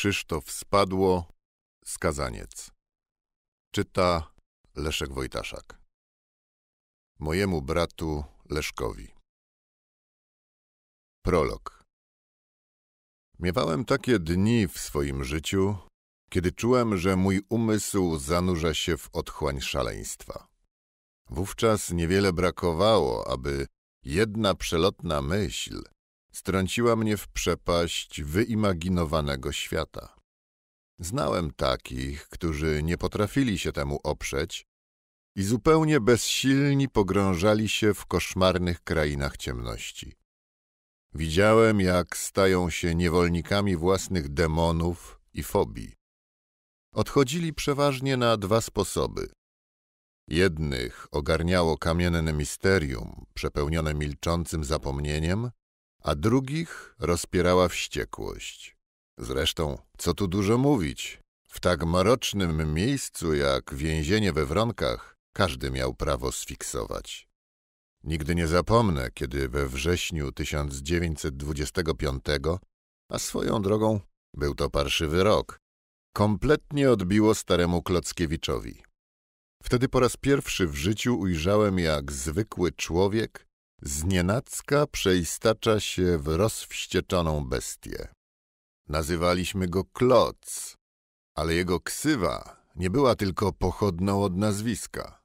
Krzysztof Spadło, Skazaniec. Czyta Leszek Wojtaszak. Mojemu bratu Leszkowi. Prolog. Miewałem takie dni w swoim życiu, kiedy czułem, że mój umysł zanurza się w otchłań szaleństwa. Wówczas niewiele brakowało, aby jedna przelotna myśl Strąciła mnie w przepaść wyimaginowanego świata. Znałem takich, którzy nie potrafili się temu oprzeć i zupełnie bezsilni pogrążali się w koszmarnych krainach ciemności. Widziałem, jak stają się niewolnikami własnych demonów i fobii. Odchodzili przeważnie na dwa sposoby. Jednych ogarniało kamienne misterium, przepełnione milczącym zapomnieniem, a drugich rozpierała wściekłość. Zresztą, co tu dużo mówić, w tak mrocznym miejscu jak więzienie we Wronkach każdy miał prawo sfiksować. Nigdy nie zapomnę, kiedy we wrześniu 1925, a swoją drogą był to parszywy rok, kompletnie odbiło staremu Klockiewiczowi. Wtedy po raz pierwszy w życiu ujrzałem, jak zwykły człowiek Znienacka przeistacza się w rozwścieczoną bestię. Nazywaliśmy go Kloc, ale jego ksywa nie była tylko pochodną od nazwiska.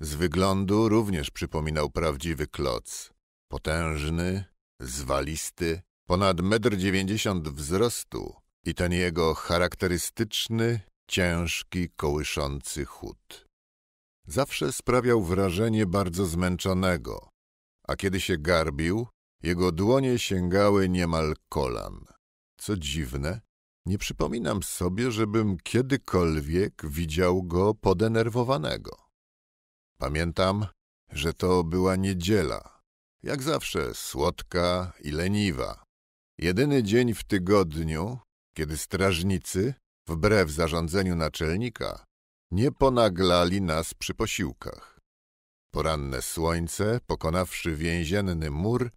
Z wyglądu również przypominał prawdziwy kloc. Potężny, zwalisty, ponad metr dziewięćdziesiąt wzrostu i ten jego charakterystyczny, ciężki, kołyszący chód. Zawsze sprawiał wrażenie bardzo zmęczonego – a kiedy się garbił, jego dłonie sięgały niemal kolan. Co dziwne, nie przypominam sobie, żebym kiedykolwiek widział go podenerwowanego. Pamiętam, że to była niedziela, jak zawsze słodka i leniwa. Jedyny dzień w tygodniu, kiedy strażnicy, wbrew zarządzeniu naczelnika, nie ponaglali nas przy posiłkach. Poranne słońce, pokonawszy więzienny mur,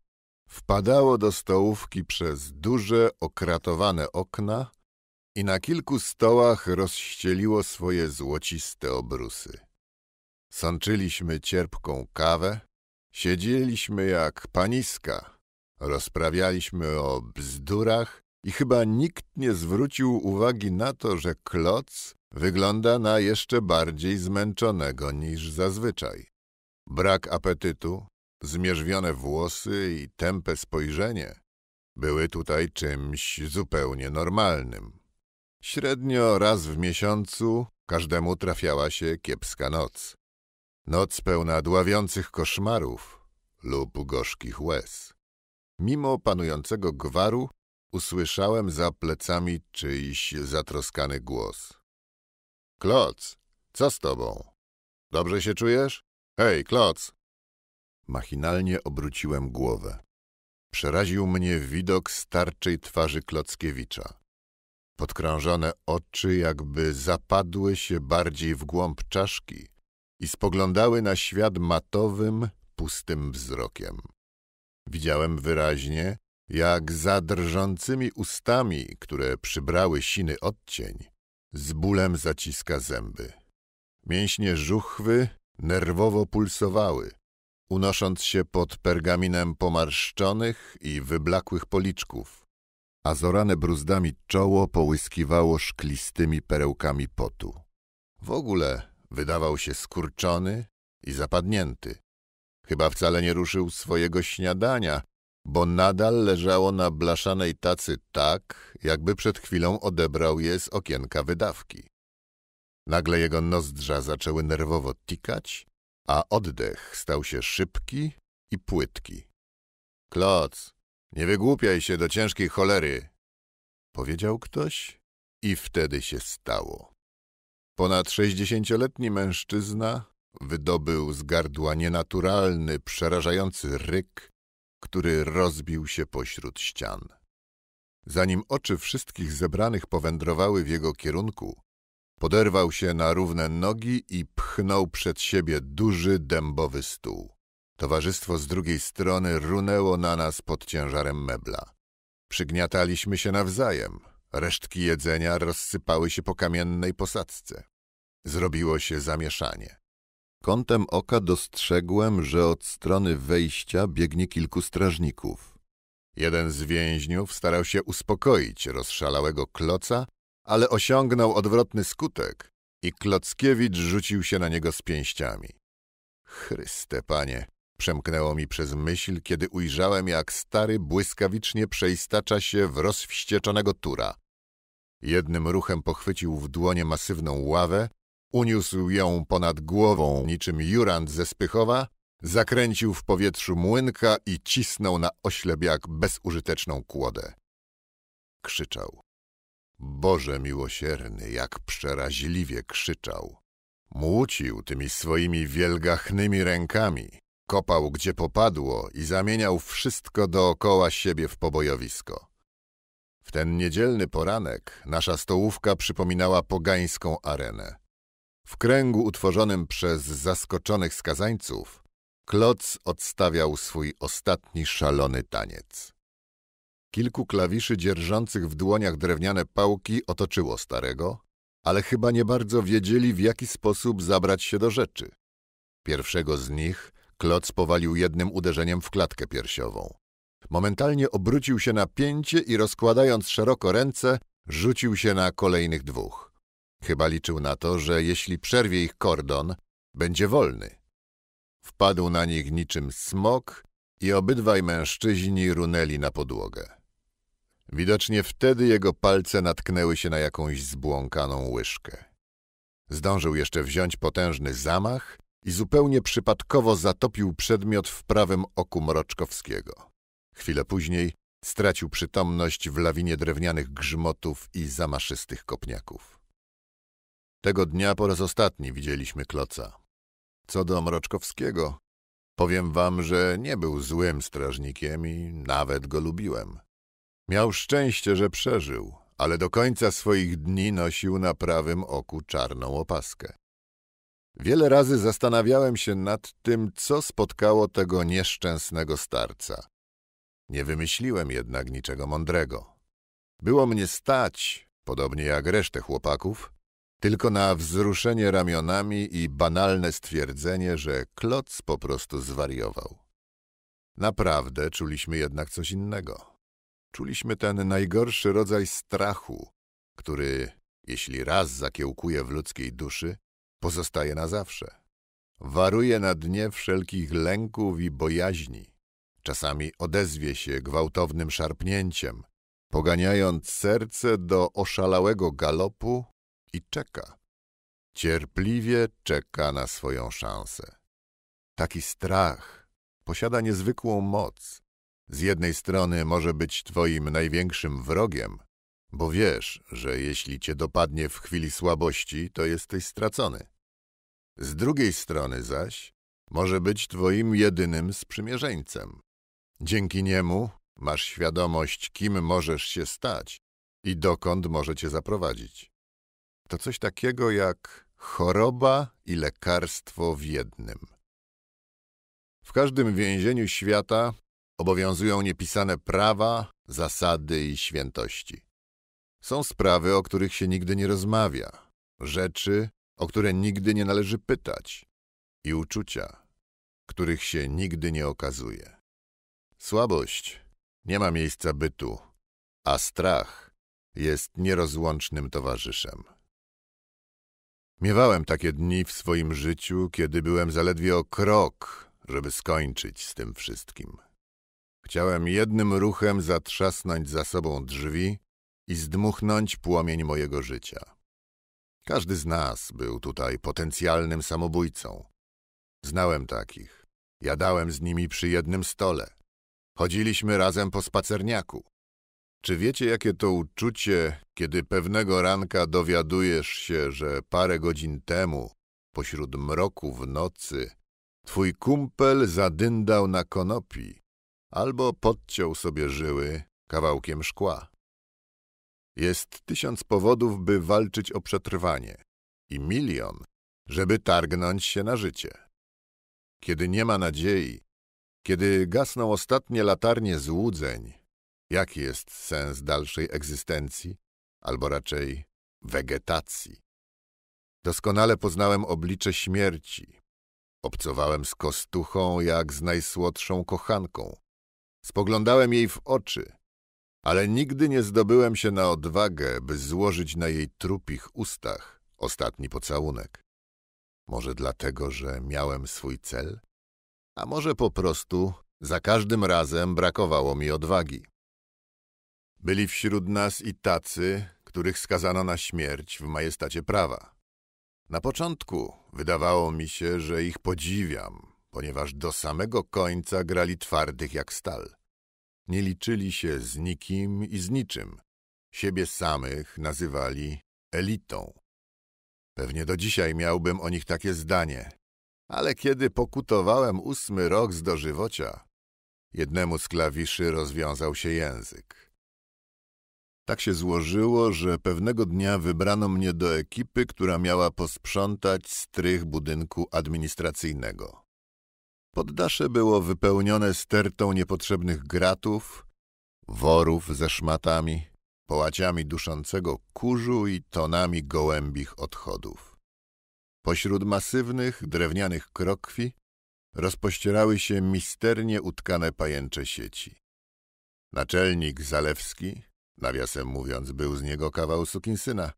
wpadało do stołówki przez duże, okratowane okna i na kilku stołach rozścieliło swoje złociste obrusy. Sączyliśmy cierpką kawę, siedzieliśmy jak paniska, rozprawialiśmy o bzdurach i chyba nikt nie zwrócił uwagi na to, że kloc wygląda na jeszcze bardziej zmęczonego niż zazwyczaj. Brak apetytu, zmierzwione włosy i tępe spojrzenie były tutaj czymś zupełnie normalnym. Średnio raz w miesiącu każdemu trafiała się kiepska noc. Noc pełna dławiących koszmarów lub gorzkich łez. Mimo panującego gwaru usłyszałem za plecami czyjś zatroskany głos. Kloc, co z tobą? Dobrze się czujesz? Hej, kloc! Machinalnie obróciłem głowę. Przeraził mnie widok starczej twarzy Klockiewicza. Podkrążone oczy jakby zapadły się bardziej w głąb czaszki i spoglądały na świat matowym, pustym wzrokiem. Widziałem wyraźnie, jak za drżącymi ustami, które przybrały siny odcień, z bólem zaciska zęby. Mięśnie żuchwy nerwowo pulsowały, unosząc się pod pergaminem pomarszczonych i wyblakłych policzków, a zorane bruzdami czoło połyskiwało szklistymi perełkami potu. W ogóle wydawał się skurczony i zapadnięty. Chyba wcale nie ruszył swojego śniadania, bo nadal leżało na blaszanej tacy tak, jakby przed chwilą odebrał je z okienka wydawki. Nagle jego nozdrza zaczęły nerwowo tikać, a oddech stał się szybki i płytki. Kloc, nie wygłupiaj się do ciężkiej cholery, powiedział ktoś i wtedy się stało. Ponad sześćdziesięcioletni mężczyzna wydobył z gardła nienaturalny, przerażający ryk, który rozbił się pośród ścian. Zanim oczy wszystkich zebranych powędrowały w jego kierunku, Poderwał się na równe nogi i pchnął przed siebie duży dębowy stół. Towarzystwo z drugiej strony runęło na nas pod ciężarem mebla. Przygniataliśmy się nawzajem. Resztki jedzenia rozsypały się po kamiennej posadzce. Zrobiło się zamieszanie. Kątem oka dostrzegłem, że od strony wejścia biegnie kilku strażników. Jeden z więźniów starał się uspokoić rozszalałego kloca ale osiągnął odwrotny skutek i Klockiewicz rzucił się na niego z pięściami. Chryste, panie, przemknęło mi przez myśl, kiedy ujrzałem, jak stary błyskawicznie przeistacza się w rozwścieczonego tura. Jednym ruchem pochwycił w dłonie masywną ławę, uniósł ją ponad głową niczym jurand ze Spychowa, zakręcił w powietrzu młynka i cisnął na oślep jak bezużyteczną kłodę. Krzyczał. Boże miłosierny, jak przeraźliwie krzyczał. Młócił tymi swoimi wielgachnymi rękami, kopał gdzie popadło i zamieniał wszystko dookoła siebie w pobojowisko. W ten niedzielny poranek nasza stołówka przypominała pogańską arenę. W kręgu utworzonym przez zaskoczonych skazańców Kloc odstawiał swój ostatni szalony taniec. Kilku klawiszy dzierżących w dłoniach drewniane pałki otoczyło starego, ale chyba nie bardzo wiedzieli, w jaki sposób zabrać się do rzeczy. Pierwszego z nich kloc powalił jednym uderzeniem w klatkę piersiową. Momentalnie obrócił się na pięcie i rozkładając szeroko ręce, rzucił się na kolejnych dwóch. Chyba liczył na to, że jeśli przerwie ich kordon, będzie wolny. Wpadł na nich niczym smok i obydwaj mężczyźni runęli na podłogę. Widocznie wtedy jego palce natknęły się na jakąś zbłąkaną łyżkę. Zdążył jeszcze wziąć potężny zamach i zupełnie przypadkowo zatopił przedmiot w prawym oku Mroczkowskiego. Chwilę później stracił przytomność w lawinie drewnianych grzmotów i zamaszystych kopniaków. Tego dnia po raz ostatni widzieliśmy Kloca. Co do Mroczkowskiego, powiem wam, że nie był złym strażnikiem i nawet go lubiłem. Miał szczęście, że przeżył, ale do końca swoich dni nosił na prawym oku czarną opaskę. Wiele razy zastanawiałem się nad tym, co spotkało tego nieszczęsnego starca. Nie wymyśliłem jednak niczego mądrego. Było mnie stać, podobnie jak resztę chłopaków, tylko na wzruszenie ramionami i banalne stwierdzenie, że kloc po prostu zwariował. Naprawdę czuliśmy jednak coś innego. Czuliśmy ten najgorszy rodzaj strachu, który, jeśli raz zakiełkuje w ludzkiej duszy, pozostaje na zawsze. Waruje na dnie wszelkich lęków i bojaźni. Czasami odezwie się gwałtownym szarpnięciem, poganiając serce do oszalałego galopu i czeka. Cierpliwie czeka na swoją szansę. Taki strach posiada niezwykłą moc. Z jednej strony może być twoim największym wrogiem, bo wiesz, że jeśli cię dopadnie w chwili słabości, to jesteś stracony. Z drugiej strony zaś może być twoim jedynym sprzymierzeńcem. Dzięki niemu masz świadomość, kim możesz się stać i dokąd może cię zaprowadzić. To coś takiego jak choroba i lekarstwo w jednym. W każdym więzieniu świata Obowiązują niepisane prawa, zasady i świętości. Są sprawy, o których się nigdy nie rozmawia, rzeczy, o które nigdy nie należy pytać i uczucia, których się nigdy nie okazuje. Słabość nie ma miejsca bytu, a strach jest nierozłącznym towarzyszem. Miewałem takie dni w swoim życiu, kiedy byłem zaledwie o krok, żeby skończyć z tym wszystkim. Chciałem jednym ruchem zatrzasnąć za sobą drzwi i zdmuchnąć płomień mojego życia. Każdy z nas był tutaj potencjalnym samobójcą. Znałem takich. Jadałem z nimi przy jednym stole. Chodziliśmy razem po spacerniaku. Czy wiecie, jakie to uczucie, kiedy pewnego ranka dowiadujesz się, że parę godzin temu, pośród mroku w nocy, twój kumpel zadyndał na konopi albo podciął sobie żyły kawałkiem szkła. Jest tysiąc powodów, by walczyć o przetrwanie i milion, żeby targnąć się na życie. Kiedy nie ma nadziei, kiedy gasną ostatnie latarnie złudzeń, jaki jest sens dalszej egzystencji, albo raczej wegetacji? Doskonale poznałem oblicze śmierci. Obcowałem z kostuchą jak z najsłodszą kochanką. Spoglądałem jej w oczy, ale nigdy nie zdobyłem się na odwagę, by złożyć na jej trupich ustach ostatni pocałunek. Może dlatego, że miałem swój cel? A może po prostu za każdym razem brakowało mi odwagi. Byli wśród nas i tacy, których skazano na śmierć w majestacie prawa. Na początku wydawało mi się, że ich podziwiam, ponieważ do samego końca grali twardych jak stal. Nie liczyli się z nikim i z niczym. Siebie samych nazywali elitą. Pewnie do dzisiaj miałbym o nich takie zdanie, ale kiedy pokutowałem ósmy rok z dożywocia, jednemu z klawiszy rozwiązał się język. Tak się złożyło, że pewnego dnia wybrano mnie do ekipy, która miała posprzątać strych budynku administracyjnego. Poddasze było wypełnione stertą niepotrzebnych gratów, worów ze szmatami, połaciami duszącego kurzu i tonami gołębich odchodów. Pośród masywnych, drewnianych krokwi rozpościerały się misternie utkane pajęcze sieci. Naczelnik Zalewski, nawiasem mówiąc, był z niego kawał sukinsyna,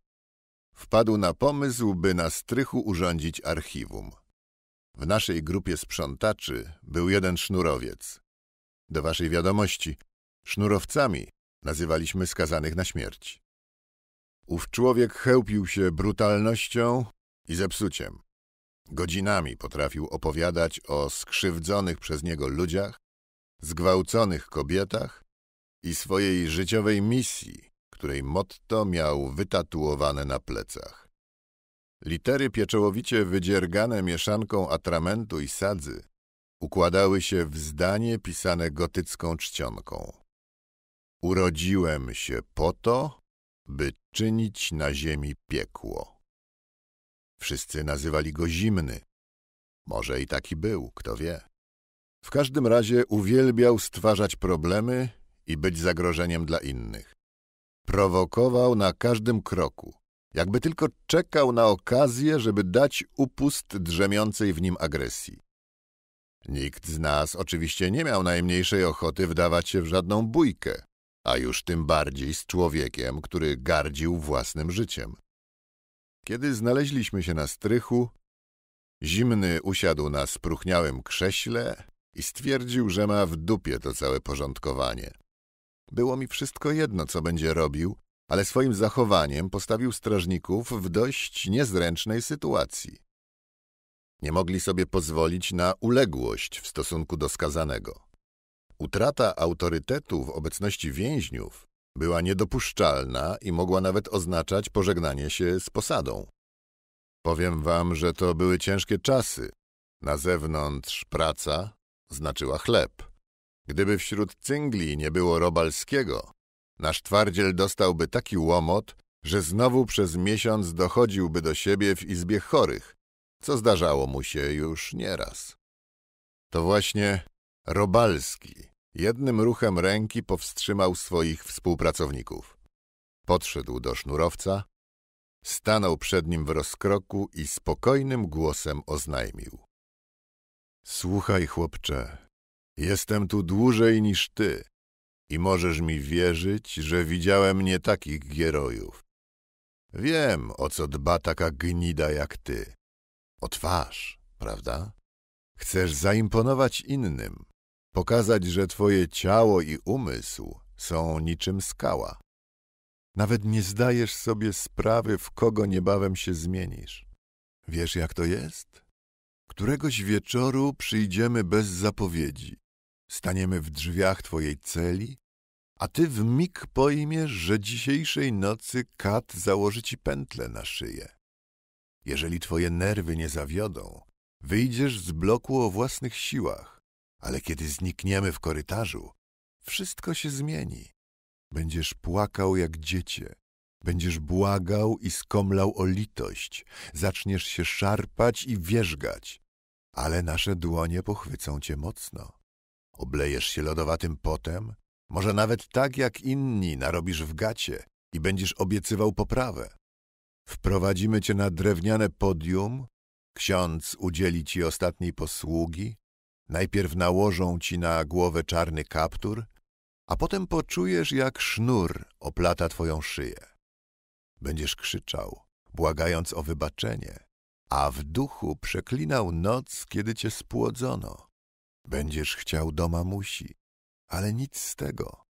wpadł na pomysł, by na strychu urządzić archiwum – w naszej grupie sprzątaczy był jeden sznurowiec. Do waszej wiadomości, sznurowcami nazywaliśmy skazanych na śmierć. Ów człowiek chełpił się brutalnością i zepsuciem. Godzinami potrafił opowiadać o skrzywdzonych przez niego ludziach, zgwałconych kobietach i swojej życiowej misji, której motto miał wytatuowane na plecach. Litery pieczołowicie wydziergane mieszanką atramentu i sadzy układały się w zdanie pisane gotycką czcionką. Urodziłem się po to, by czynić na ziemi piekło. Wszyscy nazywali go zimny. Może i taki był, kto wie. W każdym razie uwielbiał stwarzać problemy i być zagrożeniem dla innych. Prowokował na każdym kroku jakby tylko czekał na okazję, żeby dać upust drzemiącej w nim agresji. Nikt z nas oczywiście nie miał najmniejszej ochoty wdawać się w żadną bójkę, a już tym bardziej z człowiekiem, który gardził własnym życiem. Kiedy znaleźliśmy się na strychu, zimny usiadł na spruchniałym krześle i stwierdził, że ma w dupie to całe porządkowanie. Było mi wszystko jedno, co będzie robił, ale swoim zachowaniem postawił strażników w dość niezręcznej sytuacji. Nie mogli sobie pozwolić na uległość w stosunku do skazanego. Utrata autorytetu w obecności więźniów była niedopuszczalna i mogła nawet oznaczać pożegnanie się z posadą. Powiem wam, że to były ciężkie czasy. Na zewnątrz praca znaczyła chleb. Gdyby wśród cyngli nie było Robalskiego, Nasz twardziel dostałby taki łomot, że znowu przez miesiąc dochodziłby do siebie w izbie chorych, co zdarzało mu się już nieraz. To właśnie Robalski jednym ruchem ręki powstrzymał swoich współpracowników. Podszedł do sznurowca, stanął przed nim w rozkroku i spokojnym głosem oznajmił. Słuchaj, chłopcze, jestem tu dłużej niż ty i możesz mi wierzyć, że widziałem nie takich gierojów. Wiem, o co dba taka gnida jak ty. O twarz, prawda? Chcesz zaimponować innym, pokazać, że twoje ciało i umysł są niczym skała. Nawet nie zdajesz sobie sprawy, w kogo niebawem się zmienisz. Wiesz, jak to jest? Któregoś wieczoru przyjdziemy bez zapowiedzi. Staniemy w drzwiach twojej celi, a ty w mig pojmiesz, że dzisiejszej nocy kat założy ci pętle na szyję. Jeżeli twoje nerwy nie zawiodą, wyjdziesz z bloku o własnych siłach, ale kiedy znikniemy w korytarzu, wszystko się zmieni. Będziesz płakał jak dziecię, będziesz błagał i skomlał o litość, zaczniesz się szarpać i wierzgać, ale nasze dłonie pochwycą cię mocno. Oblejesz się lodowatym potem? Może nawet tak jak inni narobisz w gacie i będziesz obiecywał poprawę. Wprowadzimy cię na drewniane podium, ksiądz udzieli ci ostatniej posługi, najpierw nałożą ci na głowę czarny kaptur, a potem poczujesz, jak sznur oplata twoją szyję. Będziesz krzyczał, błagając o wybaczenie, a w duchu przeklinał noc, kiedy cię spłodzono. Będziesz chciał do mamusi, ale nic z tego.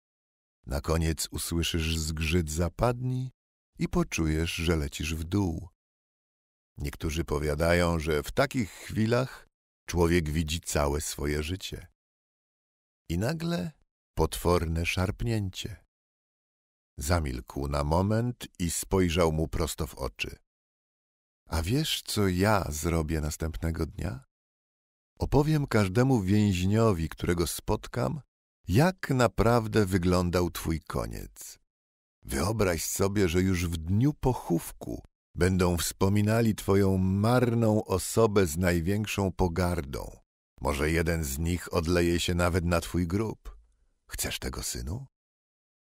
Na koniec usłyszysz zgrzyt zapadni i poczujesz, że lecisz w dół. Niektórzy powiadają, że w takich chwilach człowiek widzi całe swoje życie. I nagle potworne szarpnięcie. Zamilkł na moment i spojrzał mu prosto w oczy. A wiesz, co ja zrobię następnego dnia? opowiem każdemu więźniowi, którego spotkam, jak naprawdę wyglądał twój koniec. Wyobraź sobie, że już w dniu pochówku będą wspominali twoją marną osobę z największą pogardą. Może jeden z nich odleje się nawet na twój grób. Chcesz tego, synu?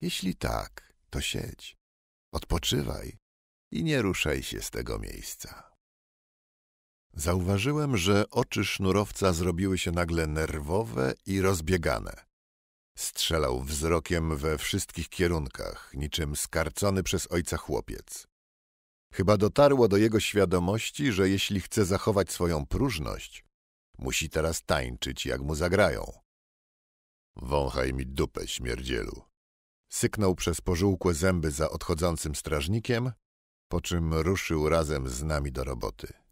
Jeśli tak, to siedź, odpoczywaj i nie ruszaj się z tego miejsca. Zauważyłem, że oczy sznurowca zrobiły się nagle nerwowe i rozbiegane. Strzelał wzrokiem we wszystkich kierunkach, niczym skarcony przez ojca chłopiec. Chyba dotarło do jego świadomości, że jeśli chce zachować swoją próżność, musi teraz tańczyć, jak mu zagrają. Wąchaj mi dupę, śmierdzielu. Syknął przez pożółkłe zęby za odchodzącym strażnikiem, po czym ruszył razem z nami do roboty.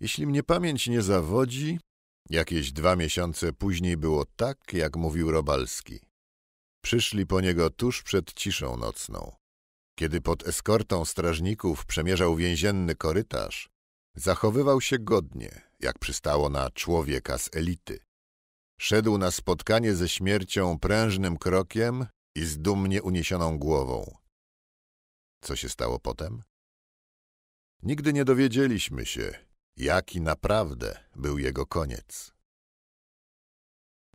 Jeśli mnie pamięć nie zawodzi, jakieś dwa miesiące później było tak, jak mówił Robalski. Przyszli po niego tuż przed ciszą nocną. Kiedy pod eskortą strażników przemierzał więzienny korytarz, zachowywał się godnie, jak przystało na człowieka z elity. Szedł na spotkanie ze śmiercią prężnym krokiem i z dumnie uniesioną głową. Co się stało potem? Nigdy nie dowiedzieliśmy się, jaki naprawdę był jego koniec.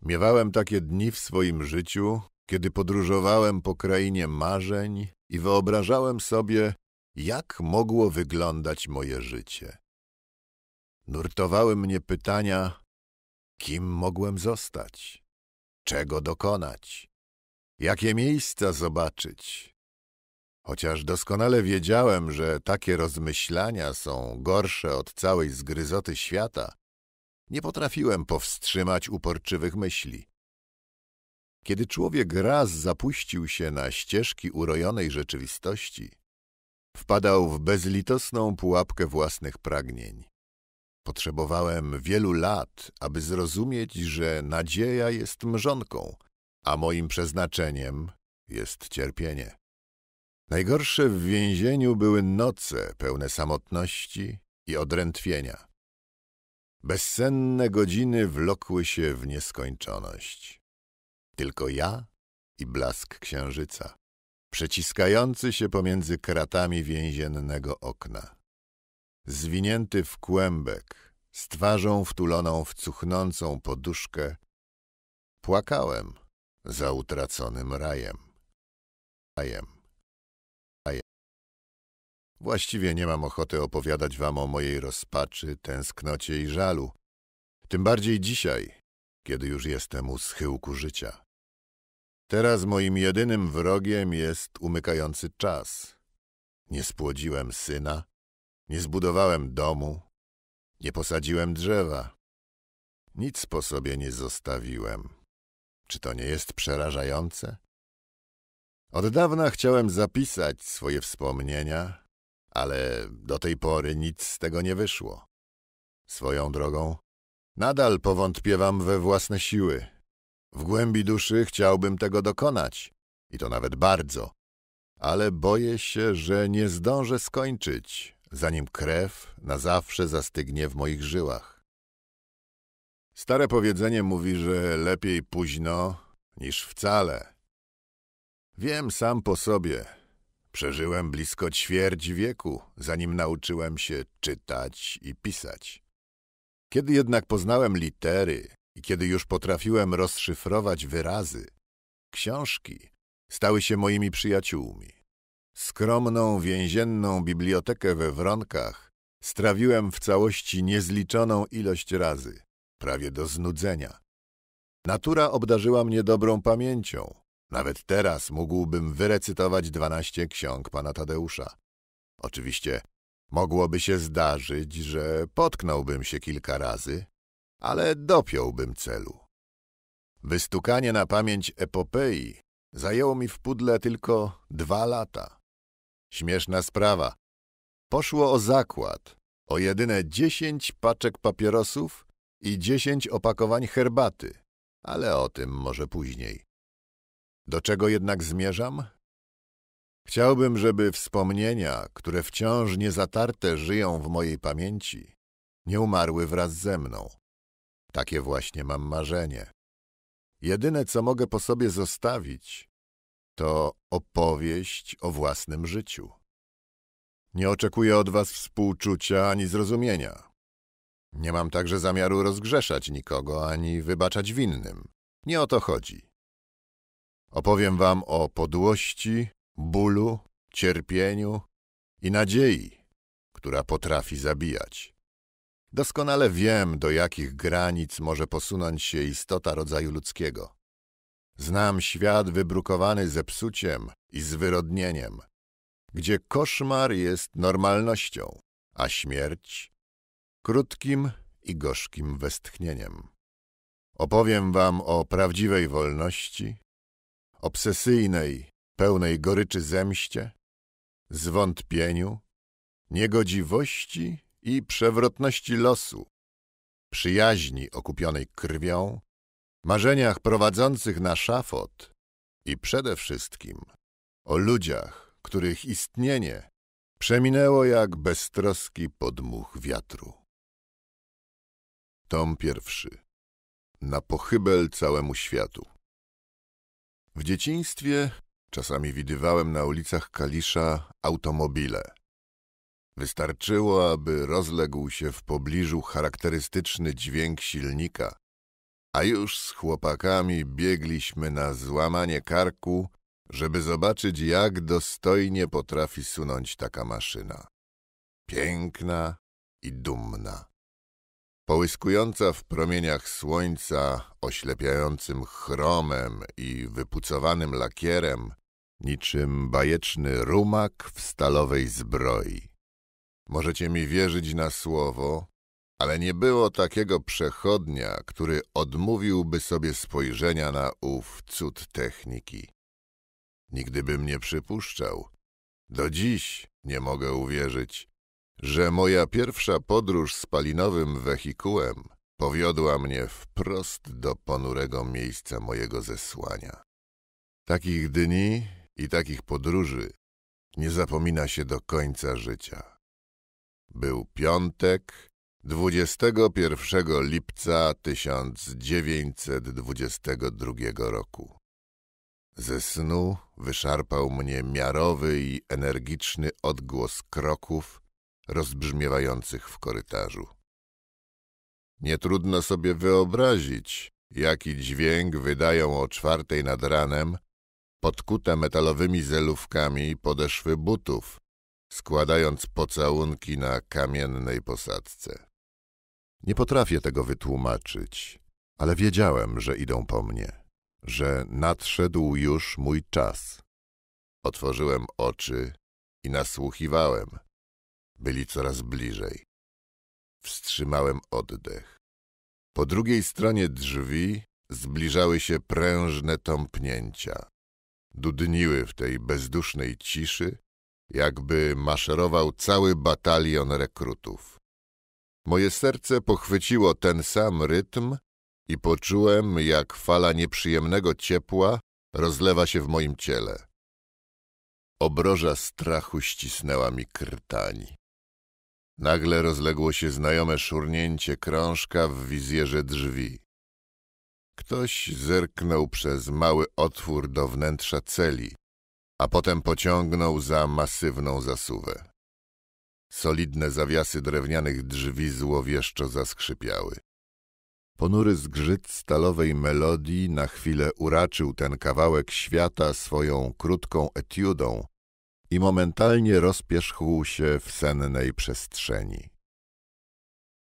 Miewałem takie dni w swoim życiu, kiedy podróżowałem po krainie marzeń i wyobrażałem sobie, jak mogło wyglądać moje życie. Nurtowały mnie pytania, kim mogłem zostać, czego dokonać, jakie miejsca zobaczyć, Chociaż doskonale wiedziałem, że takie rozmyślania są gorsze od całej zgryzoty świata, nie potrafiłem powstrzymać uporczywych myśli. Kiedy człowiek raz zapuścił się na ścieżki urojonej rzeczywistości, wpadał w bezlitosną pułapkę własnych pragnień. Potrzebowałem wielu lat, aby zrozumieć, że nadzieja jest mrzonką, a moim przeznaczeniem jest cierpienie. Najgorsze w więzieniu były noce pełne samotności i odrętwienia. Bezsenne godziny wlokły się w nieskończoność. Tylko ja i blask księżyca, przeciskający się pomiędzy kratami więziennego okna. Zwinięty w kłębek, z twarzą wtuloną w cuchnącą poduszkę, płakałem za utraconym rajem. Rajem. Właściwie nie mam ochoty opowiadać wam o mojej rozpaczy, tęsknocie i żalu. Tym bardziej dzisiaj, kiedy już jestem u schyłku życia. Teraz moim jedynym wrogiem jest umykający czas. Nie spłodziłem syna, nie zbudowałem domu, nie posadziłem drzewa. Nic po sobie nie zostawiłem. Czy to nie jest przerażające? Od dawna chciałem zapisać swoje wspomnienia, ale do tej pory nic z tego nie wyszło. Swoją drogą, nadal powątpiewam we własne siły. W głębi duszy chciałbym tego dokonać, i to nawet bardzo, ale boję się, że nie zdążę skończyć, zanim krew na zawsze zastygnie w moich żyłach. Stare powiedzenie mówi, że lepiej późno niż wcale. Wiem sam po sobie, Przeżyłem blisko ćwierć wieku, zanim nauczyłem się czytać i pisać. Kiedy jednak poznałem litery i kiedy już potrafiłem rozszyfrować wyrazy, książki stały się moimi przyjaciółmi. Skromną więzienną bibliotekę we Wronkach strawiłem w całości niezliczoną ilość razy, prawie do znudzenia. Natura obdarzyła mnie dobrą pamięcią, nawet teraz mógłbym wyrecytować dwanaście ksiąg pana Tadeusza. Oczywiście mogłoby się zdarzyć, że potknąłbym się kilka razy, ale dopiąłbym celu. Wystukanie na pamięć epopei zajęło mi w pudle tylko dwa lata. Śmieszna sprawa. Poszło o zakład, o jedyne dziesięć paczek papierosów i dziesięć opakowań herbaty, ale o tym może później. Do czego jednak zmierzam? Chciałbym, żeby wspomnienia, które wciąż niezatarte żyją w mojej pamięci, nie umarły wraz ze mną. Takie właśnie mam marzenie. Jedyne, co mogę po sobie zostawić, to opowieść o własnym życiu. Nie oczekuję od was współczucia ani zrozumienia. Nie mam także zamiaru rozgrzeszać nikogo ani wybaczać winnym. Nie o to chodzi. Opowiem wam o podłości, bólu, cierpieniu i nadziei, która potrafi zabijać. Doskonale wiem, do jakich granic może posunąć się istota rodzaju ludzkiego. Znam świat wybrukowany zepsuciem i zwyrodnieniem, gdzie koszmar jest normalnością, a śmierć krótkim i gorzkim westchnieniem. Opowiem wam o prawdziwej wolności, obsesyjnej, pełnej goryczy zemście, zwątpieniu, niegodziwości i przewrotności losu, przyjaźni okupionej krwią, marzeniach prowadzących na szafot i przede wszystkim o ludziach, których istnienie przeminęło jak beztroski podmuch wiatru. Tom pierwszy. Na pochybel całemu światu. W dzieciństwie czasami widywałem na ulicach Kalisza automobile. Wystarczyło, aby rozległ się w pobliżu charakterystyczny dźwięk silnika, a już z chłopakami biegliśmy na złamanie karku, żeby zobaczyć, jak dostojnie potrafi sunąć taka maszyna. Piękna i dumna. Połyskująca w promieniach słońca, oślepiającym chromem i wypucowanym lakierem, niczym bajeczny rumak w stalowej zbroi. Możecie mi wierzyć na słowo, ale nie było takiego przechodnia, który odmówiłby sobie spojrzenia na ów cud techniki. Nigdy bym nie przypuszczał. Do dziś nie mogę uwierzyć, że moja pierwsza podróż spalinowym wehikułem powiodła mnie wprost do ponurego miejsca mojego zesłania. Takich dni i takich podróży nie zapomina się do końca życia. Był piątek, 21 lipca 1922 roku. Ze snu wyszarpał mnie miarowy i energiczny odgłos kroków, rozbrzmiewających w korytarzu. Nie trudno sobie wyobrazić, jaki dźwięk wydają o czwartej nad ranem podkute metalowymi zelówkami podeszwy butów, składając pocałunki na kamiennej posadzce. Nie potrafię tego wytłumaczyć, ale wiedziałem, że idą po mnie, że nadszedł już mój czas. Otworzyłem oczy i nasłuchiwałem – byli coraz bliżej. Wstrzymałem oddech. Po drugiej stronie drzwi zbliżały się prężne tąpnięcia. Dudniły w tej bezdusznej ciszy, jakby maszerował cały batalion rekrutów. Moje serce pochwyciło ten sam rytm i poczułem, jak fala nieprzyjemnego ciepła rozlewa się w moim ciele. Obroża strachu ścisnęła mi krtani. Nagle rozległo się znajome szurnięcie krążka w wizjerze drzwi. Ktoś zerknął przez mały otwór do wnętrza celi, a potem pociągnął za masywną zasuwę. Solidne zawiasy drewnianych drzwi złowieszczo zaskrzypiały. Ponury zgrzyt stalowej melodii na chwilę uraczył ten kawałek świata swoją krótką etiudą, i momentalnie rozpierzchł się w sennej przestrzeni.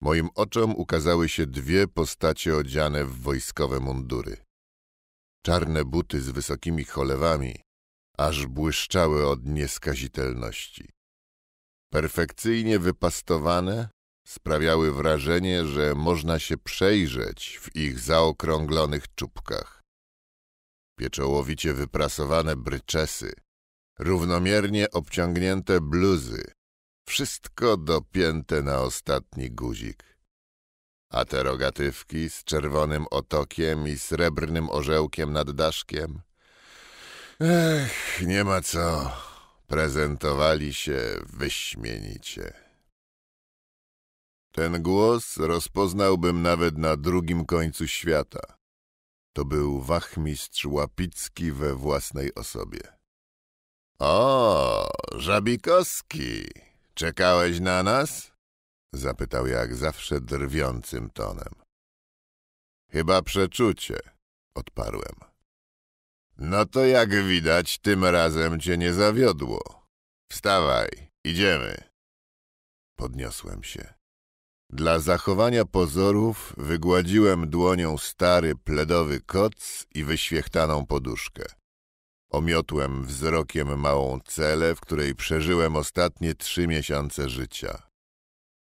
Moim oczom ukazały się dwie postacie odziane w wojskowe mundury. Czarne buty z wysokimi cholewami aż błyszczały od nieskazitelności. Perfekcyjnie wypastowane sprawiały wrażenie, że można się przejrzeć w ich zaokrąglonych czubkach. Pieczołowicie wyprasowane bryczesy równomiernie obciągnięte bluzy, wszystko dopięte na ostatni guzik. A te rogatywki z czerwonym otokiem i srebrnym orzełkiem nad daszkiem? Ech, nie ma co. Prezentowali się wyśmienicie. Ten głos rozpoznałbym nawet na drugim końcu świata. To był wachmistrz Łapicki we własnej osobie. O, Żabikowski, czekałeś na nas? Zapytał jak zawsze drwiącym tonem. Chyba przeczucie, odparłem. No to jak widać, tym razem cię nie zawiodło. Wstawaj, idziemy. Podniosłem się. Dla zachowania pozorów wygładziłem dłonią stary pledowy koc i wyświechtaną poduszkę. Omiotłem wzrokiem małą celę, w której przeżyłem ostatnie trzy miesiące życia.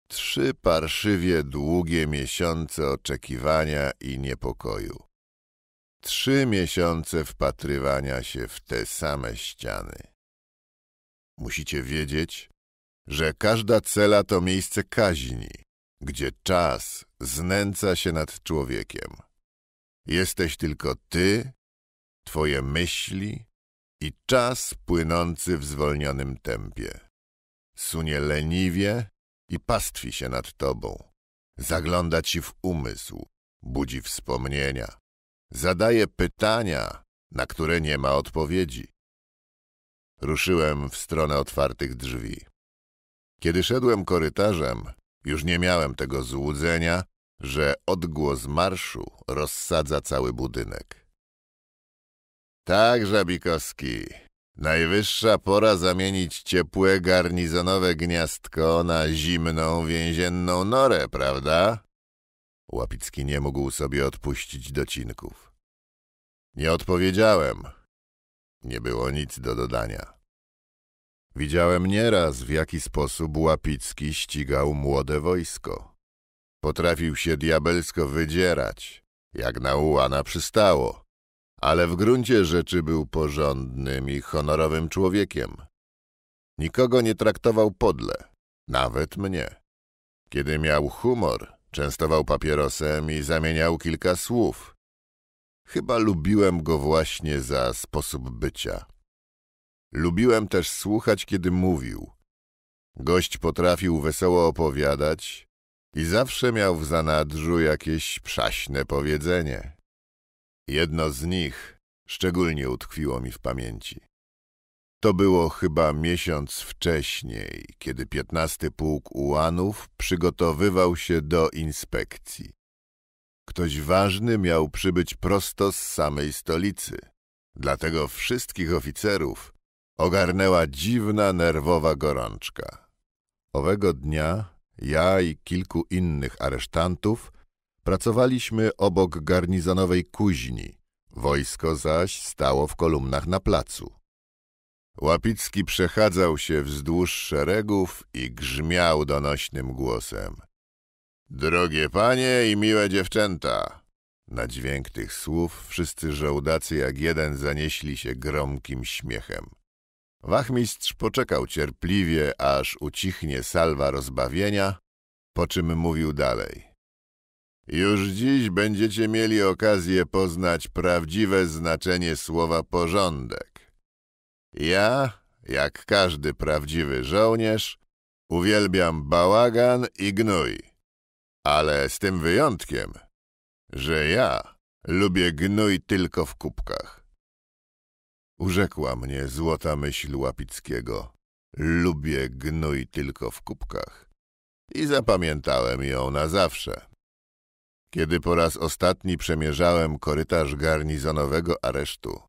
Trzy parszywie długie miesiące oczekiwania i niepokoju. Trzy miesiące wpatrywania się w te same ściany. Musicie wiedzieć, że każda cela to miejsce kaźni, gdzie czas znęca się nad człowiekiem. Jesteś tylko ty Twoje myśli i czas płynący w zwolnionym tempie. Sunie leniwie i pastwi się nad Tobą. Zagląda Ci w umysł, budzi wspomnienia. Zadaje pytania, na które nie ma odpowiedzi. Ruszyłem w stronę otwartych drzwi. Kiedy szedłem korytarzem, już nie miałem tego złudzenia, że odgłos marszu rozsadza cały budynek. Tak, Żabikowski. Najwyższa pora zamienić ciepłe garnizonowe gniazdko na zimną więzienną norę, prawda? Łapicki nie mógł sobie odpuścić docinków. Nie odpowiedziałem. Nie było nic do dodania. Widziałem nieraz, w jaki sposób Łapicki ścigał młode wojsko. Potrafił się diabelsko wydzierać, jak na ułana przystało ale w gruncie rzeczy był porządnym i honorowym człowiekiem. Nikogo nie traktował podle, nawet mnie. Kiedy miał humor, częstował papierosem i zamieniał kilka słów. Chyba lubiłem go właśnie za sposób bycia. Lubiłem też słuchać, kiedy mówił. Gość potrafił wesoło opowiadać i zawsze miał w zanadrzu jakieś przaśne powiedzenie. Jedno z nich szczególnie utkwiło mi w pamięci. To było chyba miesiąc wcześniej, kiedy piętnasty pułk ułanów przygotowywał się do inspekcji. Ktoś ważny miał przybyć prosto z samej stolicy. Dlatego wszystkich oficerów ogarnęła dziwna, nerwowa gorączka. Owego dnia ja i kilku innych aresztantów Pracowaliśmy obok garnizonowej kuźni, wojsko zaś stało w kolumnach na placu. Łapicki przechadzał się wzdłuż szeregów i grzmiał donośnym głosem. Drogie panie i miłe dziewczęta! Na dźwięk tych słów wszyscy żołdacy jak jeden zanieśli się gromkim śmiechem. Wachmistrz poczekał cierpliwie, aż ucichnie salwa rozbawienia, po czym mówił dalej. Już dziś będziecie mieli okazję poznać prawdziwe znaczenie słowa porządek. Ja, jak każdy prawdziwy żołnierz, uwielbiam bałagan i gnój. Ale z tym wyjątkiem, że ja lubię gnój tylko w kubkach. Urzekła mnie złota myśl Łapickiego. Lubię gnój tylko w kubkach. I zapamiętałem ją na zawsze kiedy po raz ostatni przemierzałem korytarz garnizonowego aresztu.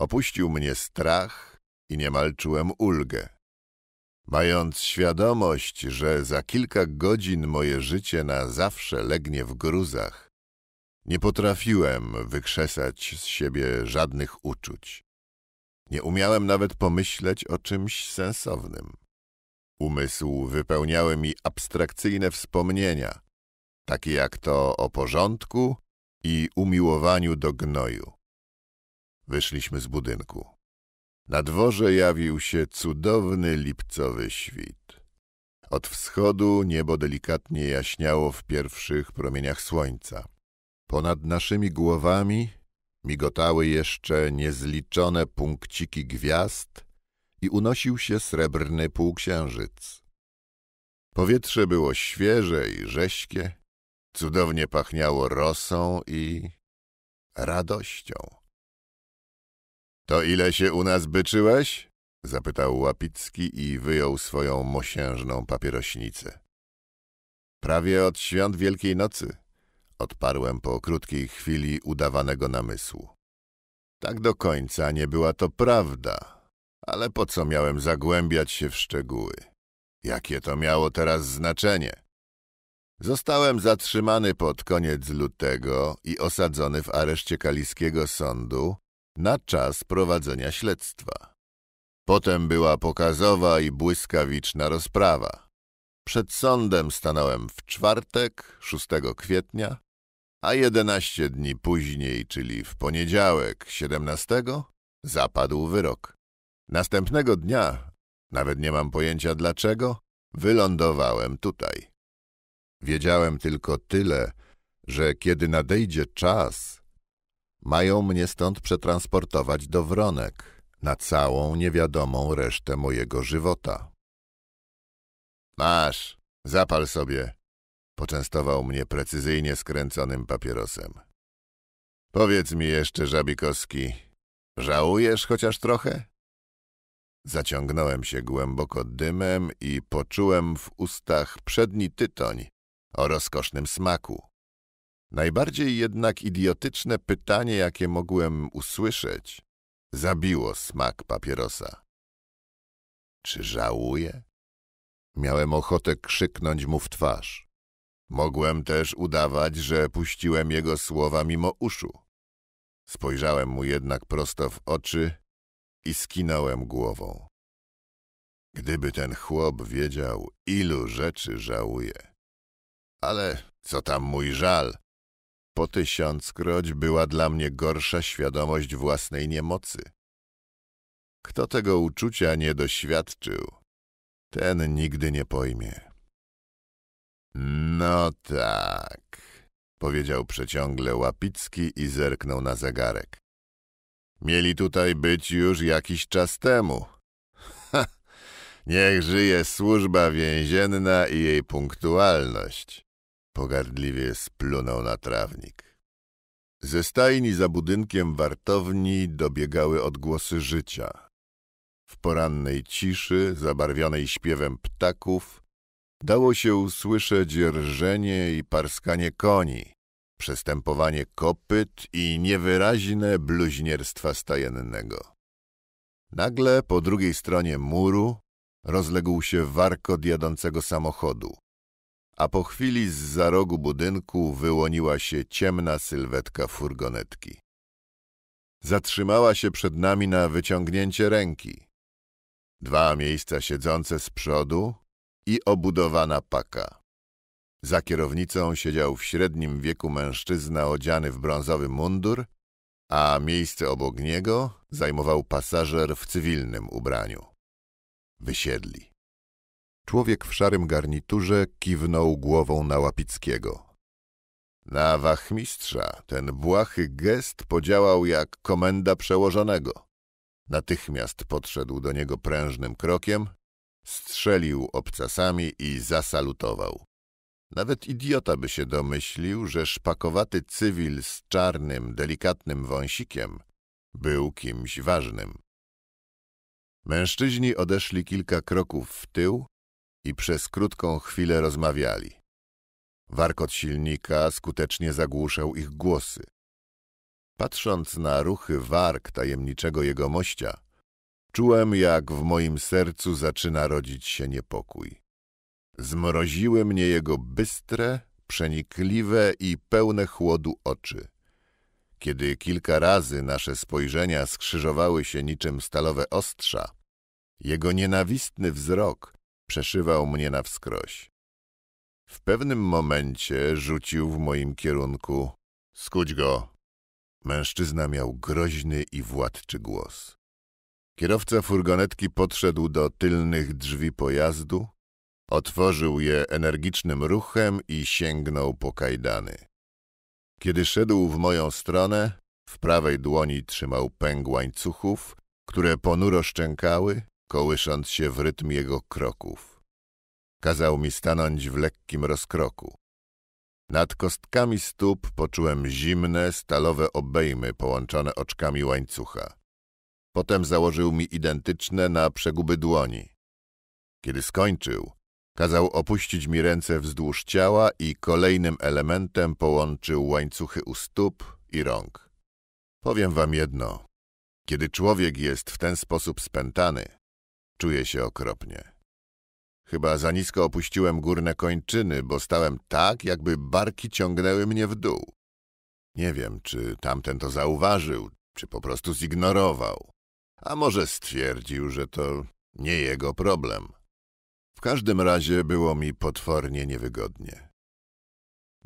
Opuścił mnie strach i niemal czułem ulgę. Mając świadomość, że za kilka godzin moje życie na zawsze legnie w gruzach, nie potrafiłem wykrzesać z siebie żadnych uczuć. Nie umiałem nawet pomyśleć o czymś sensownym. Umysł wypełniały mi abstrakcyjne wspomnienia – takie jak to o porządku i umiłowaniu do gnoju. Wyszliśmy z budynku. Na dworze jawił się cudowny lipcowy świt. Od wschodu niebo delikatnie jaśniało w pierwszych promieniach słońca. Ponad naszymi głowami migotały jeszcze niezliczone punkciki gwiazd i unosił się srebrny półksiężyc. Powietrze było świeże i rześkie, Cudownie pachniało rosą i radością. To ile się u nas byczyłeś? zapytał Łapicki i wyjął swoją mosiężną papierośnicę. Prawie od świąt Wielkiej Nocy, odparłem po krótkiej chwili udawanego namysłu. Tak do końca nie była to prawda, ale po co miałem zagłębiać się w szczegóły? Jakie to miało teraz znaczenie? Zostałem zatrzymany pod koniec lutego i osadzony w areszcie kaliskiego sądu na czas prowadzenia śledztwa. Potem była pokazowa i błyskawiczna rozprawa. Przed sądem stanąłem w czwartek, 6 kwietnia, a 11 dni później, czyli w poniedziałek, 17, zapadł wyrok. Następnego dnia, nawet nie mam pojęcia dlaczego, wylądowałem tutaj. Wiedziałem tylko tyle, że kiedy nadejdzie czas, mają mnie stąd przetransportować do Wronek na całą niewiadomą resztę mojego żywota. Masz, zapal sobie, poczęstował mnie precyzyjnie skręconym papierosem. Powiedz mi jeszcze, Żabikowski, żałujesz chociaż trochę? Zaciągnąłem się głęboko dymem i poczułem w ustach przedni tytoń, o rozkosznym smaku. Najbardziej jednak idiotyczne pytanie, jakie mogłem usłyszeć, zabiło smak papierosa. Czy żałuję? Miałem ochotę krzyknąć mu w twarz. Mogłem też udawać, że puściłem jego słowa mimo uszu. Spojrzałem mu jednak prosto w oczy i skinąłem głową. Gdyby ten chłop wiedział, ilu rzeczy żałuje, ale co tam mój żal? Po tysiąckroć była dla mnie gorsza świadomość własnej niemocy. Kto tego uczucia nie doświadczył, ten nigdy nie pojmie. No tak, powiedział przeciągle Łapicki i zerknął na zegarek. Mieli tutaj być już jakiś czas temu. Ha, niech żyje służba więzienna i jej punktualność. Pogardliwie splunął na trawnik. Ze stajni za budynkiem wartowni dobiegały odgłosy życia. W porannej ciszy, zabarwionej śpiewem ptaków, dało się usłyszeć rżenie i parskanie koni, przestępowanie kopyt i niewyraźne bluźnierstwa stajennego. Nagle po drugiej stronie muru rozległ się warkot jadącego samochodu a po chwili z za rogu budynku wyłoniła się ciemna sylwetka furgonetki. Zatrzymała się przed nami na wyciągnięcie ręki. Dwa miejsca siedzące z przodu i obudowana paka. Za kierownicą siedział w średnim wieku mężczyzna odziany w brązowy mundur, a miejsce obok niego zajmował pasażer w cywilnym ubraniu. Wysiedli. Człowiek w szarym garniturze kiwnął głową na Łapickiego. Na wachmistrza ten błahy gest podziałał jak komenda przełożonego. Natychmiast podszedł do niego prężnym krokiem, strzelił obcasami i zasalutował. Nawet idiota by się domyślił, że szpakowaty cywil z czarnym, delikatnym wąsikiem był kimś ważnym. Mężczyźni odeszli kilka kroków w tył, i przez krótką chwilę rozmawiali. Warkot silnika skutecznie zagłuszał ich głosy. Patrząc na ruchy warg tajemniczego jegomościa, czułem, jak w moim sercu zaczyna rodzić się niepokój. Zmroziły mnie jego bystre, przenikliwe i pełne chłodu oczy. Kiedy kilka razy nasze spojrzenia skrzyżowały się niczym stalowe ostrza, jego nienawistny wzrok Przeszywał mnie na wskroś. W pewnym momencie rzucił w moim kierunku. Skuć go! Mężczyzna miał groźny i władczy głos. Kierowca furgonetki podszedł do tylnych drzwi pojazdu, otworzył je energicznym ruchem i sięgnął po kajdany. Kiedy szedł w moją stronę, w prawej dłoni trzymał pęk łańcuchów, które ponuro szczękały, kołysząc się w rytm jego kroków. Kazał mi stanąć w lekkim rozkroku. Nad kostkami stóp poczułem zimne, stalowe obejmy połączone oczkami łańcucha. Potem założył mi identyczne na przeguby dłoni. Kiedy skończył, kazał opuścić mi ręce wzdłuż ciała i kolejnym elementem połączył łańcuchy u stóp i rąk. Powiem wam jedno. Kiedy człowiek jest w ten sposób spętany, Czuję się okropnie. Chyba za nisko opuściłem górne kończyny, bo stałem tak, jakby barki ciągnęły mnie w dół. Nie wiem, czy tamten to zauważył, czy po prostu zignorował. A może stwierdził, że to nie jego problem. W każdym razie było mi potwornie niewygodnie.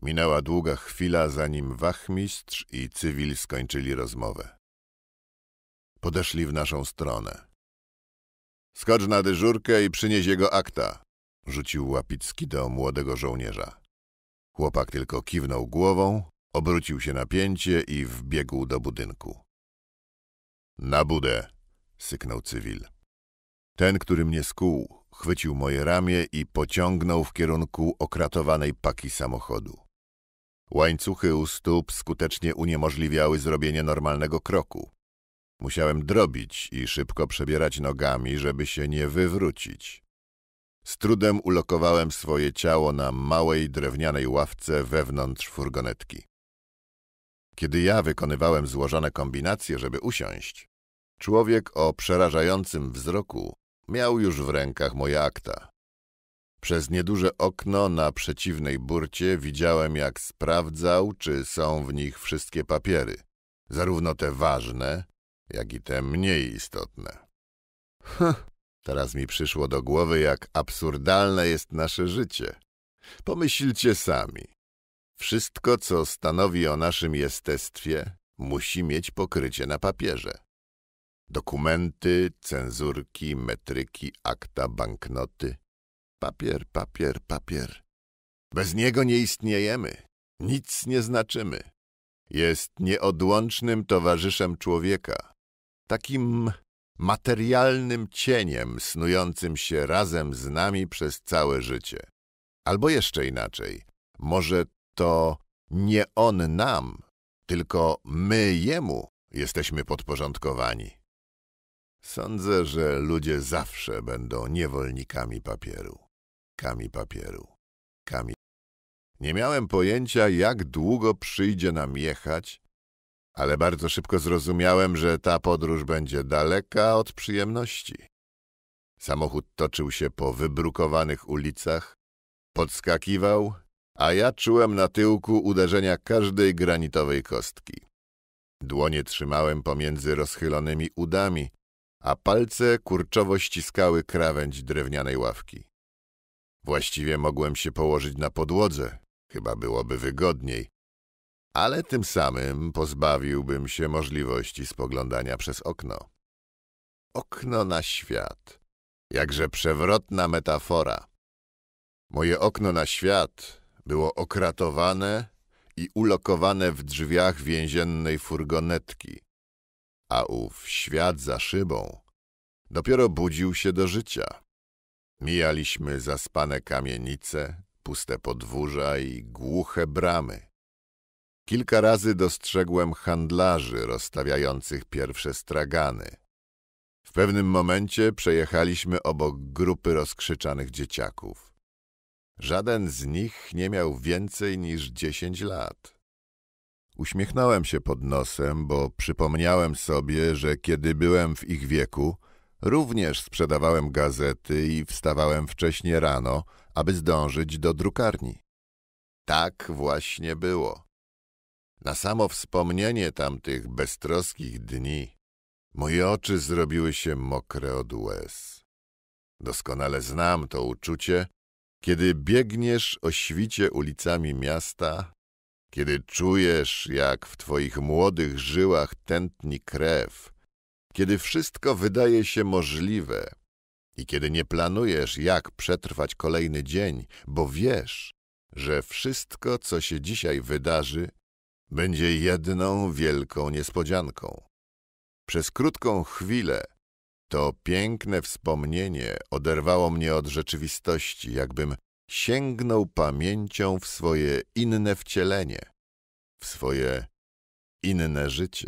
Minęła długa chwila, zanim wachmistrz i cywil skończyli rozmowę. Podeszli w naszą stronę. Skocz na dyżurkę i przynieś jego akta, rzucił Łapicki do młodego żołnierza. Chłopak tylko kiwnął głową, obrócił się na pięcie i wbiegł do budynku. Na budę, syknął cywil. Ten, który mnie skuł, chwycił moje ramię i pociągnął w kierunku okratowanej paki samochodu. Łańcuchy u stóp skutecznie uniemożliwiały zrobienie normalnego kroku. Musiałem drobić i szybko przebierać nogami, żeby się nie wywrócić. Z trudem ulokowałem swoje ciało na małej drewnianej ławce wewnątrz furgonetki. Kiedy ja wykonywałem złożone kombinacje, żeby usiąść, człowiek o przerażającym wzroku miał już w rękach moje akta. Przez nieduże okno na przeciwnej burcie widziałem, jak sprawdzał, czy są w nich wszystkie papiery, zarówno te ważne, jak i te mniej istotne. Ha, teraz mi przyszło do głowy, jak absurdalne jest nasze życie. Pomyślcie sami. Wszystko, co stanowi o naszym jestestwie, musi mieć pokrycie na papierze. Dokumenty, cenzurki, metryki, akta, banknoty. Papier, papier, papier. Bez niego nie istniejemy, nic nie znaczymy. Jest nieodłącznym towarzyszem człowieka, takim materialnym cieniem snującym się razem z nami przez całe życie. Albo jeszcze inaczej, może to nie on nam, tylko my jemu jesteśmy podporządkowani. Sądzę, że ludzie zawsze będą niewolnikami papieru. Kami papieru. Kami. Nie miałem pojęcia, jak długo przyjdzie nam jechać, ale bardzo szybko zrozumiałem, że ta podróż będzie daleka od przyjemności. Samochód toczył się po wybrukowanych ulicach, podskakiwał, a ja czułem na tyłku uderzenia każdej granitowej kostki. Dłonie trzymałem pomiędzy rozchylonymi udami, a palce kurczowo ściskały krawędź drewnianej ławki. Właściwie mogłem się położyć na podłodze, chyba byłoby wygodniej, ale tym samym pozbawiłbym się możliwości spoglądania przez okno. Okno na świat. Jakże przewrotna metafora. Moje okno na świat było okratowane i ulokowane w drzwiach więziennej furgonetki, a ów świat za szybą dopiero budził się do życia. Mijaliśmy zaspane kamienice, puste podwórza i głuche bramy. Kilka razy dostrzegłem handlarzy rozstawiających pierwsze stragany. W pewnym momencie przejechaliśmy obok grupy rozkrzyczanych dzieciaków. Żaden z nich nie miał więcej niż dziesięć lat. Uśmiechnąłem się pod nosem, bo przypomniałem sobie, że kiedy byłem w ich wieku, również sprzedawałem gazety i wstawałem wcześnie rano, aby zdążyć do drukarni. Tak właśnie było. Na samo wspomnienie tamtych beztroskich dni moje oczy zrobiły się mokre od łez. Doskonale znam to uczucie, kiedy biegniesz o świcie ulicami miasta, kiedy czujesz, jak w twoich młodych żyłach tętni krew, kiedy wszystko wydaje się możliwe i kiedy nie planujesz, jak przetrwać kolejny dzień, bo wiesz, że wszystko, co się dzisiaj wydarzy, będzie jedną wielką niespodzianką. Przez krótką chwilę to piękne wspomnienie oderwało mnie od rzeczywistości, jakbym sięgnął pamięcią w swoje inne wcielenie, w swoje inne życie.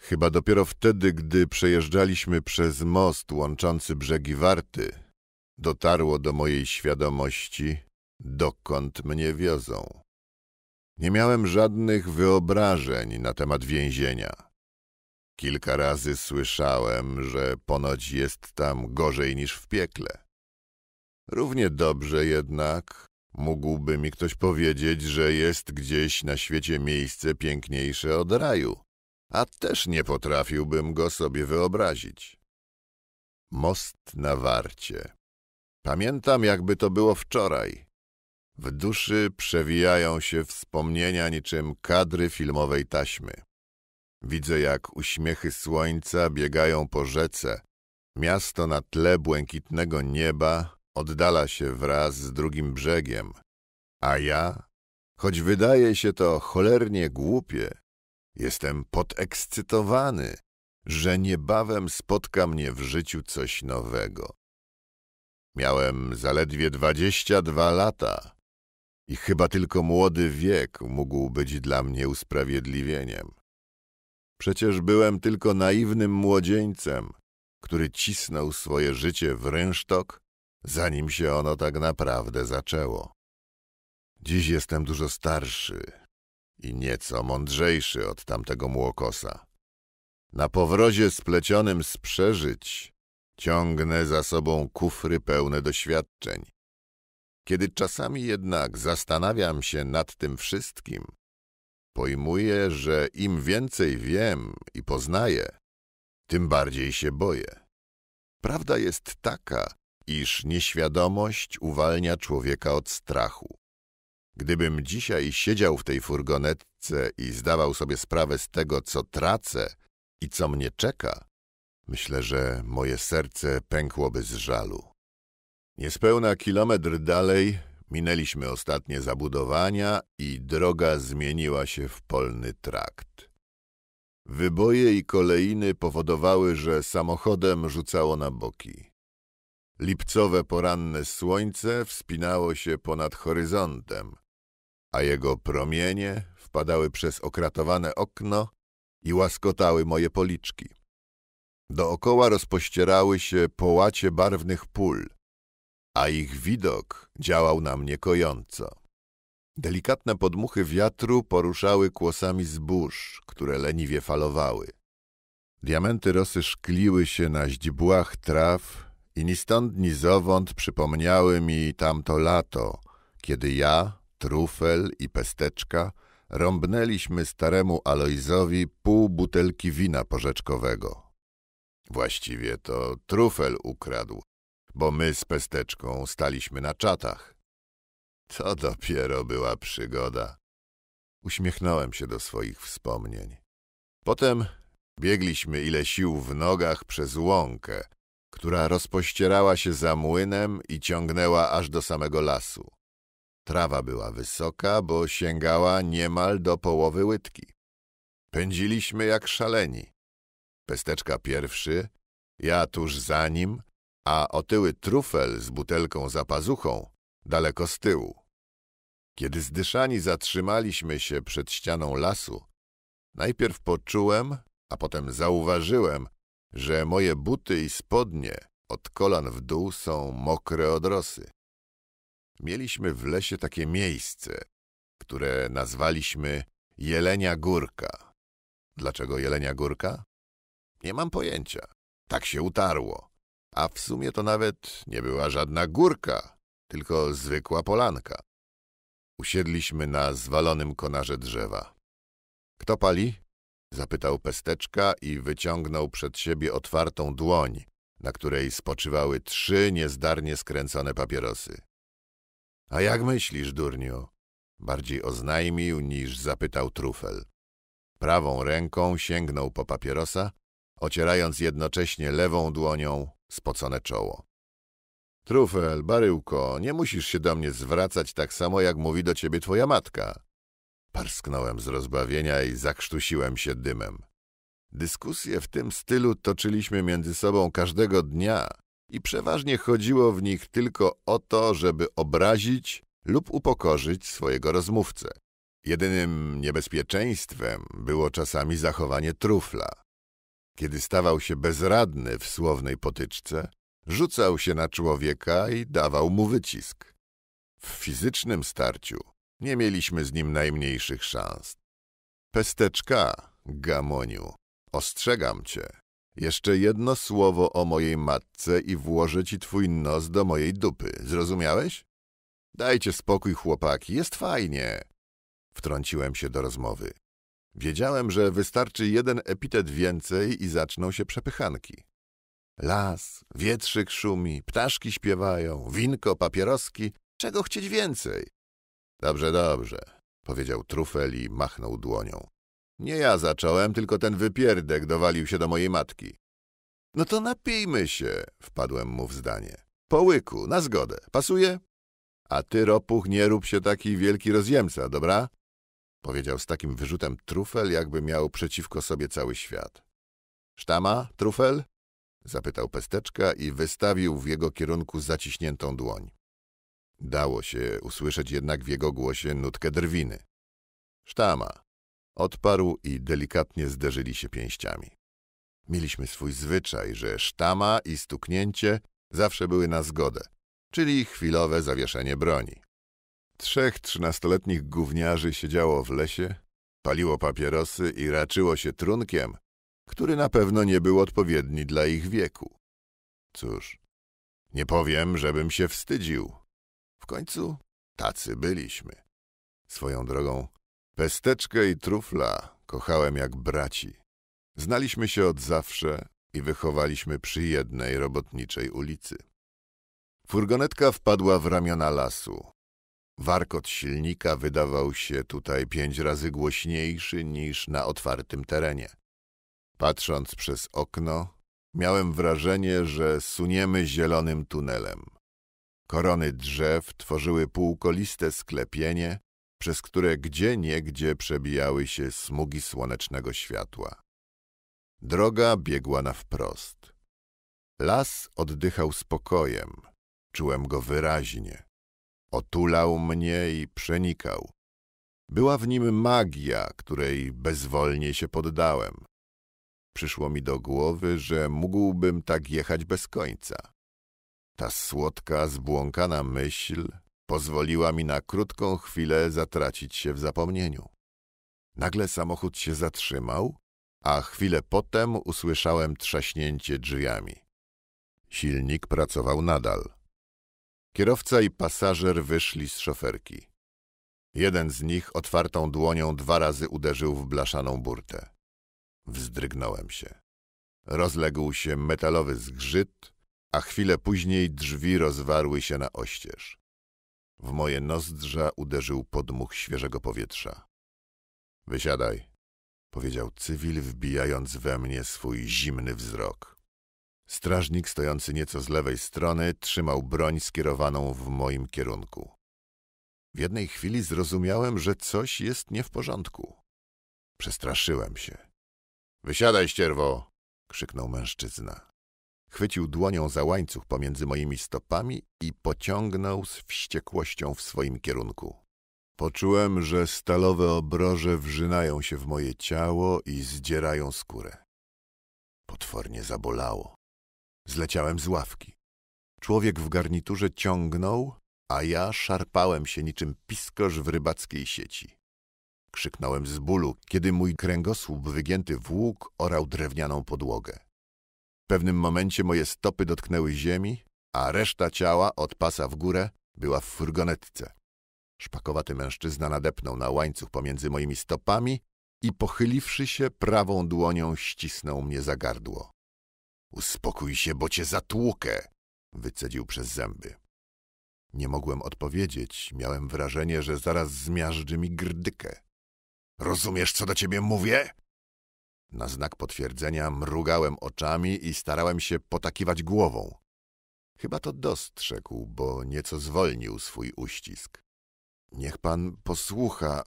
Chyba dopiero wtedy, gdy przejeżdżaliśmy przez most łączący brzegi Warty, dotarło do mojej świadomości, dokąd mnie wiozą. Nie miałem żadnych wyobrażeń na temat więzienia. Kilka razy słyszałem, że ponoć jest tam gorzej niż w piekle. Równie dobrze jednak mógłby mi ktoś powiedzieć, że jest gdzieś na świecie miejsce piękniejsze od raju, a też nie potrafiłbym go sobie wyobrazić. Most na warcie. Pamiętam, jakby to było wczoraj. W duszy przewijają się wspomnienia niczym kadry filmowej taśmy. Widzę, jak uśmiechy słońca biegają po rzece. Miasto na tle błękitnego nieba oddala się wraz z drugim brzegiem. A ja, choć wydaje się to cholernie głupie, jestem podekscytowany, że niebawem spotka mnie w życiu coś nowego. Miałem zaledwie 22 lata, i chyba tylko młody wiek mógł być dla mnie usprawiedliwieniem. Przecież byłem tylko naiwnym młodzieńcem, który cisnął swoje życie w rynsztok, zanim się ono tak naprawdę zaczęło. Dziś jestem dużo starszy i nieco mądrzejszy od tamtego młokosa. Na powrozie splecionym z przeżyć ciągnę za sobą kufry pełne doświadczeń, kiedy czasami jednak zastanawiam się nad tym wszystkim, pojmuję, że im więcej wiem i poznaję, tym bardziej się boję. Prawda jest taka, iż nieświadomość uwalnia człowieka od strachu. Gdybym dzisiaj siedział w tej furgonetce i zdawał sobie sprawę z tego, co tracę i co mnie czeka, myślę, że moje serce pękłoby z żalu. Niespełna kilometr dalej minęliśmy ostatnie zabudowania i droga zmieniła się w polny trakt. Wyboje i kolejny powodowały, że samochodem rzucało na boki. Lipcowe poranne słońce wspinało się ponad horyzontem, a jego promienie wpadały przez okratowane okno i łaskotały moje policzki. Dookoła rozpościerały się połacie barwnych pól – a ich widok działał na mnie kojąco. Delikatne podmuchy wiatru poruszały kłosami zbóż, które leniwie falowały. Diamenty rosy szkliły się na źdźbłach traw i ni stąd, ni zowąd przypomniały mi tamto lato, kiedy ja, trufel i pesteczka rąbnęliśmy staremu Alojzowi pół butelki wina porzeczkowego. Właściwie to trufel ukradł, bo my z pesteczką staliśmy na czatach. To dopiero była przygoda. Uśmiechnąłem się do swoich wspomnień. Potem biegliśmy ile sił w nogach przez łąkę, która rozpościerała się za młynem i ciągnęła aż do samego lasu. Trawa była wysoka, bo sięgała niemal do połowy łydki. Pędziliśmy jak szaleni. Pesteczka pierwszy, ja tuż za nim, a otyły trufel z butelką za pazuchą daleko z tyłu. Kiedy zdyszani zatrzymaliśmy się przed ścianą lasu, najpierw poczułem, a potem zauważyłem, że moje buty i spodnie od kolan w dół są mokre od rosy. Mieliśmy w lesie takie miejsce, które nazwaliśmy Jelenia Górka. Dlaczego Jelenia Górka? Nie mam pojęcia. Tak się utarło. A w sumie to nawet nie była żadna górka, tylko zwykła polanka. Usiedliśmy na zwalonym konarze drzewa. Kto pali? Zapytał pesteczka i wyciągnął przed siebie otwartą dłoń, na której spoczywały trzy niezdarnie skręcone papierosy. A jak myślisz, durniu? Bardziej oznajmił niż zapytał trufel. Prawą ręką sięgnął po papierosa, ocierając jednocześnie lewą dłonią spocone czoło. Trufel, baryłko, nie musisz się do mnie zwracać tak samo, jak mówi do ciebie twoja matka. Parsknąłem z rozbawienia i zakrztusiłem się dymem. Dyskusje w tym stylu toczyliśmy między sobą każdego dnia i przeważnie chodziło w nich tylko o to, żeby obrazić lub upokorzyć swojego rozmówcę. Jedynym niebezpieczeństwem było czasami zachowanie trufla. Kiedy stawał się bezradny w słownej potyczce, rzucał się na człowieka i dawał mu wycisk. W fizycznym starciu nie mieliśmy z nim najmniejszych szans. Pesteczka, Gamoniu, ostrzegam cię. Jeszcze jedno słowo o mojej matce i włożę ci twój nos do mojej dupy. Zrozumiałeś? Dajcie spokój, chłopaki, jest fajnie. Wtrąciłem się do rozmowy. Wiedziałem, że wystarczy jeden epitet więcej i zaczną się przepychanki. Las, wietrzyk szumi, ptaszki śpiewają, winko, papieroski. Czego chcieć więcej? Dobrze, dobrze, powiedział trufel i machnął dłonią. Nie ja zacząłem, tylko ten wypierdek dowalił się do mojej matki. No to napijmy się, wpadłem mu w zdanie. Połyku, na zgodę. Pasuje? A ty, ropuch, nie rób się taki wielki rozjemca, dobra? Powiedział z takim wyrzutem trufel, jakby miał przeciwko sobie cały świat. Sztama, trufel? Zapytał pesteczka i wystawił w jego kierunku zaciśniętą dłoń. Dało się usłyszeć jednak w jego głosie nutkę drwiny. Sztama. Odparł i delikatnie zderzyli się pięściami. Mieliśmy swój zwyczaj, że sztama i stuknięcie zawsze były na zgodę, czyli chwilowe zawieszenie broni. Trzech trzynastoletnich gówniarzy siedziało w lesie, paliło papierosy i raczyło się trunkiem, który na pewno nie był odpowiedni dla ich wieku. Cóż, nie powiem, żebym się wstydził. W końcu tacy byliśmy. Swoją drogą, pesteczkę i trufla kochałem jak braci. Znaliśmy się od zawsze i wychowaliśmy przy jednej robotniczej ulicy. Furgonetka wpadła w ramiona lasu. Warkot silnika wydawał się tutaj pięć razy głośniejszy niż na otwartym terenie. Patrząc przez okno, miałem wrażenie, że suniemy zielonym tunelem. Korony drzew tworzyły półkoliste sklepienie, przez które gdzie niegdzie przebijały się smugi słonecznego światła. Droga biegła na wprost. Las oddychał spokojem, czułem go wyraźnie. Otulał mnie i przenikał. Była w nim magia, której bezwolnie się poddałem. Przyszło mi do głowy, że mógłbym tak jechać bez końca. Ta słodka, zbłąkana myśl pozwoliła mi na krótką chwilę zatracić się w zapomnieniu. Nagle samochód się zatrzymał, a chwilę potem usłyszałem trzaśnięcie drzwiami. Silnik pracował nadal. Kierowca i pasażer wyszli z szoferki. Jeden z nich otwartą dłonią dwa razy uderzył w blaszaną burtę. Wzdrygnąłem się. Rozległ się metalowy zgrzyt, a chwilę później drzwi rozwarły się na oścież. W moje nozdrza uderzył podmuch świeżego powietrza. Wysiadaj, powiedział cywil, wbijając we mnie swój zimny wzrok. Strażnik stojący nieco z lewej strony trzymał broń skierowaną w moim kierunku. W jednej chwili zrozumiałem, że coś jest nie w porządku. Przestraszyłem się. Wysiadaj, ścierwo! krzyknął mężczyzna. Chwycił dłonią za łańcuch pomiędzy moimi stopami i pociągnął z wściekłością w swoim kierunku. Poczułem, że stalowe obroże wrzynają się w moje ciało i zdzierają skórę. Potwornie zabolało. Zleciałem z ławki. Człowiek w garniturze ciągnął, a ja szarpałem się niczym piskorz w rybackiej sieci. Krzyknąłem z bólu, kiedy mój kręgosłup wygięty w łuk orał drewnianą podłogę. W pewnym momencie moje stopy dotknęły ziemi, a reszta ciała od pasa w górę była w furgonetce. Szpakowaty mężczyzna nadepnął na łańcuch pomiędzy moimi stopami i pochyliwszy się prawą dłonią ścisnął mnie za gardło. Uspokój się, bo cię zatłukę, wycedził przez zęby. Nie mogłem odpowiedzieć, miałem wrażenie, że zaraz zmiażdży mi grdykę. Rozumiesz, co do ciebie mówię? Na znak potwierdzenia mrugałem oczami i starałem się potakiwać głową. Chyba to dostrzegł, bo nieco zwolnił swój uścisk. Niech pan posłucha.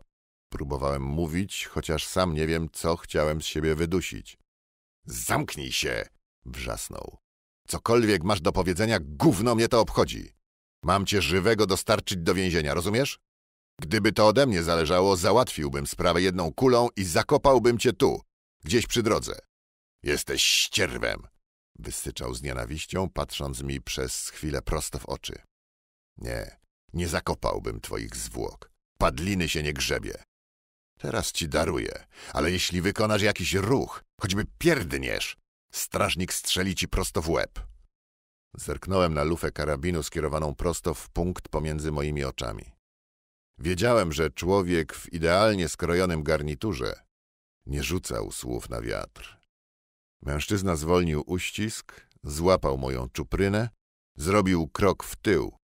Próbowałem mówić, chociaż sam nie wiem, co chciałem z siebie wydusić. Zamknij się! Wrzasnął. Cokolwiek masz do powiedzenia, gówno mnie to obchodzi. Mam cię żywego dostarczyć do więzienia, rozumiesz? Gdyby to ode mnie zależało, załatwiłbym sprawę jedną kulą i zakopałbym cię tu, gdzieś przy drodze. Jesteś ścierwem! Wysyczał z nienawiścią, patrząc mi przez chwilę prosto w oczy. Nie, nie zakopałbym twoich zwłok. Padliny się nie grzebie. Teraz ci daruję, ale jeśli wykonasz jakiś ruch, choćby pierdniesz, Strażnik strzeli ci prosto w łeb. Zerknąłem na lufę karabinu skierowaną prosto w punkt pomiędzy moimi oczami. Wiedziałem, że człowiek w idealnie skrojonym garniturze nie rzucał słów na wiatr. Mężczyzna zwolnił uścisk, złapał moją czuprynę, zrobił krok w tył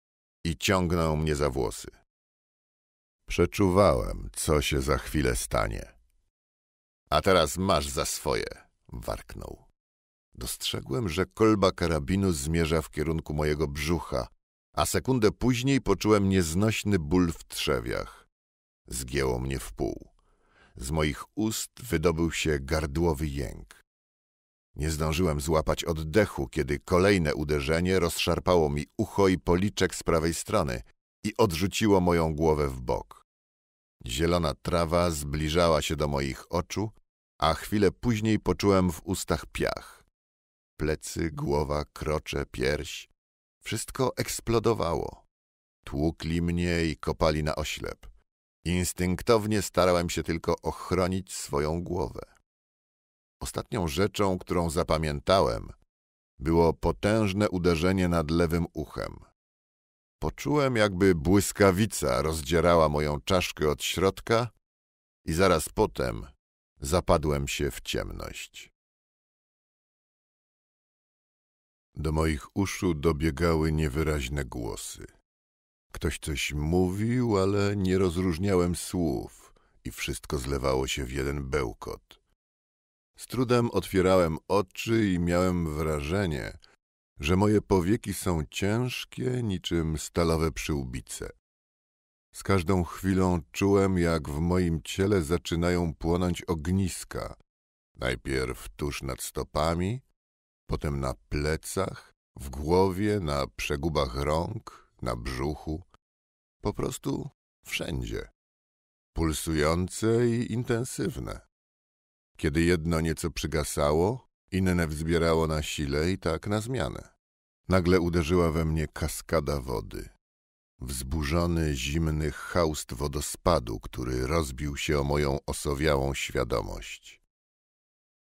i ciągnął mnie za włosy. Przeczuwałem, co się za chwilę stanie. A teraz masz za swoje, warknął. Dostrzegłem, że kolba karabinu zmierza w kierunku mojego brzucha, a sekundę później poczułem nieznośny ból w trzewiach. Zgięło mnie w pół. Z moich ust wydobył się gardłowy jęk. Nie zdążyłem złapać oddechu, kiedy kolejne uderzenie rozszarpało mi ucho i policzek z prawej strony i odrzuciło moją głowę w bok. Zielona trawa zbliżała się do moich oczu, a chwilę później poczułem w ustach piach plecy, głowa, krocze, pierś. Wszystko eksplodowało. Tłukli mnie i kopali na oślep. Instynktownie starałem się tylko ochronić swoją głowę. Ostatnią rzeczą, którą zapamiętałem, było potężne uderzenie nad lewym uchem. Poczułem, jakby błyskawica rozdzierała moją czaszkę od środka i zaraz potem zapadłem się w ciemność. Do moich uszu dobiegały niewyraźne głosy. Ktoś coś mówił, ale nie rozróżniałem słów i wszystko zlewało się w jeden bełkot. Z trudem otwierałem oczy i miałem wrażenie, że moje powieki są ciężkie niczym stalowe przyłbice. Z każdą chwilą czułem, jak w moim ciele zaczynają płonąć ogniska, najpierw tuż nad stopami, potem na plecach, w głowie, na przegubach rąk, na brzuchu, po prostu wszędzie, pulsujące i intensywne. Kiedy jedno nieco przygasało, inne wzbierało na sile i tak na zmianę. Nagle uderzyła we mnie kaskada wody. Wzburzony, zimny haust wodospadu, który rozbił się o moją osowiałą świadomość.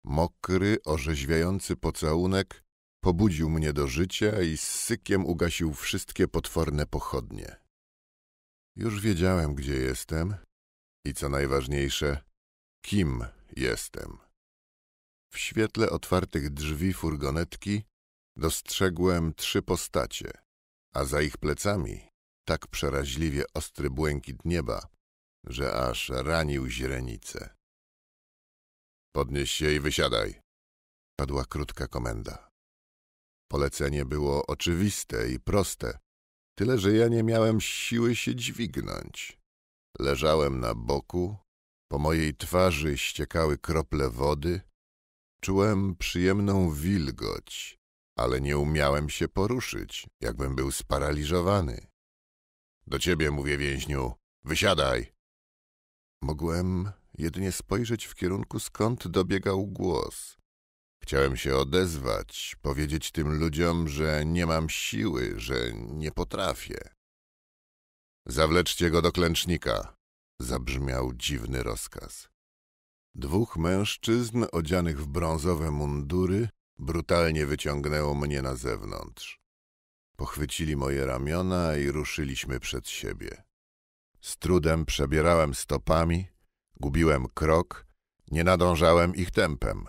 Mokry, orzeźwiający pocałunek pobudził mnie do życia i z sykiem ugasił wszystkie potworne pochodnie. Już wiedziałem, gdzie jestem i co najważniejsze, kim jestem. W świetle otwartych drzwi furgonetki dostrzegłem trzy postacie, a za ich plecami tak przeraźliwie ostry błękit nieba, że aż ranił źrenice. Podnieś się i wysiadaj. Padła krótka komenda. Polecenie było oczywiste i proste, tyle że ja nie miałem siły się dźwignąć. Leżałem na boku, po mojej twarzy ściekały krople wody. Czułem przyjemną wilgoć, ale nie umiałem się poruszyć, jakbym był sparaliżowany. Do ciebie mówię, więźniu, wysiadaj! Mogłem jedynie spojrzeć w kierunku, skąd dobiegał głos. Chciałem się odezwać, powiedzieć tym ludziom, że nie mam siły, że nie potrafię. Zawleczcie go do klęcznika, zabrzmiał dziwny rozkaz. Dwóch mężczyzn odzianych w brązowe mundury brutalnie wyciągnęło mnie na zewnątrz. Pochwycili moje ramiona i ruszyliśmy przed siebie. Z trudem przebierałem stopami, Gubiłem krok, nie nadążałem ich tempem.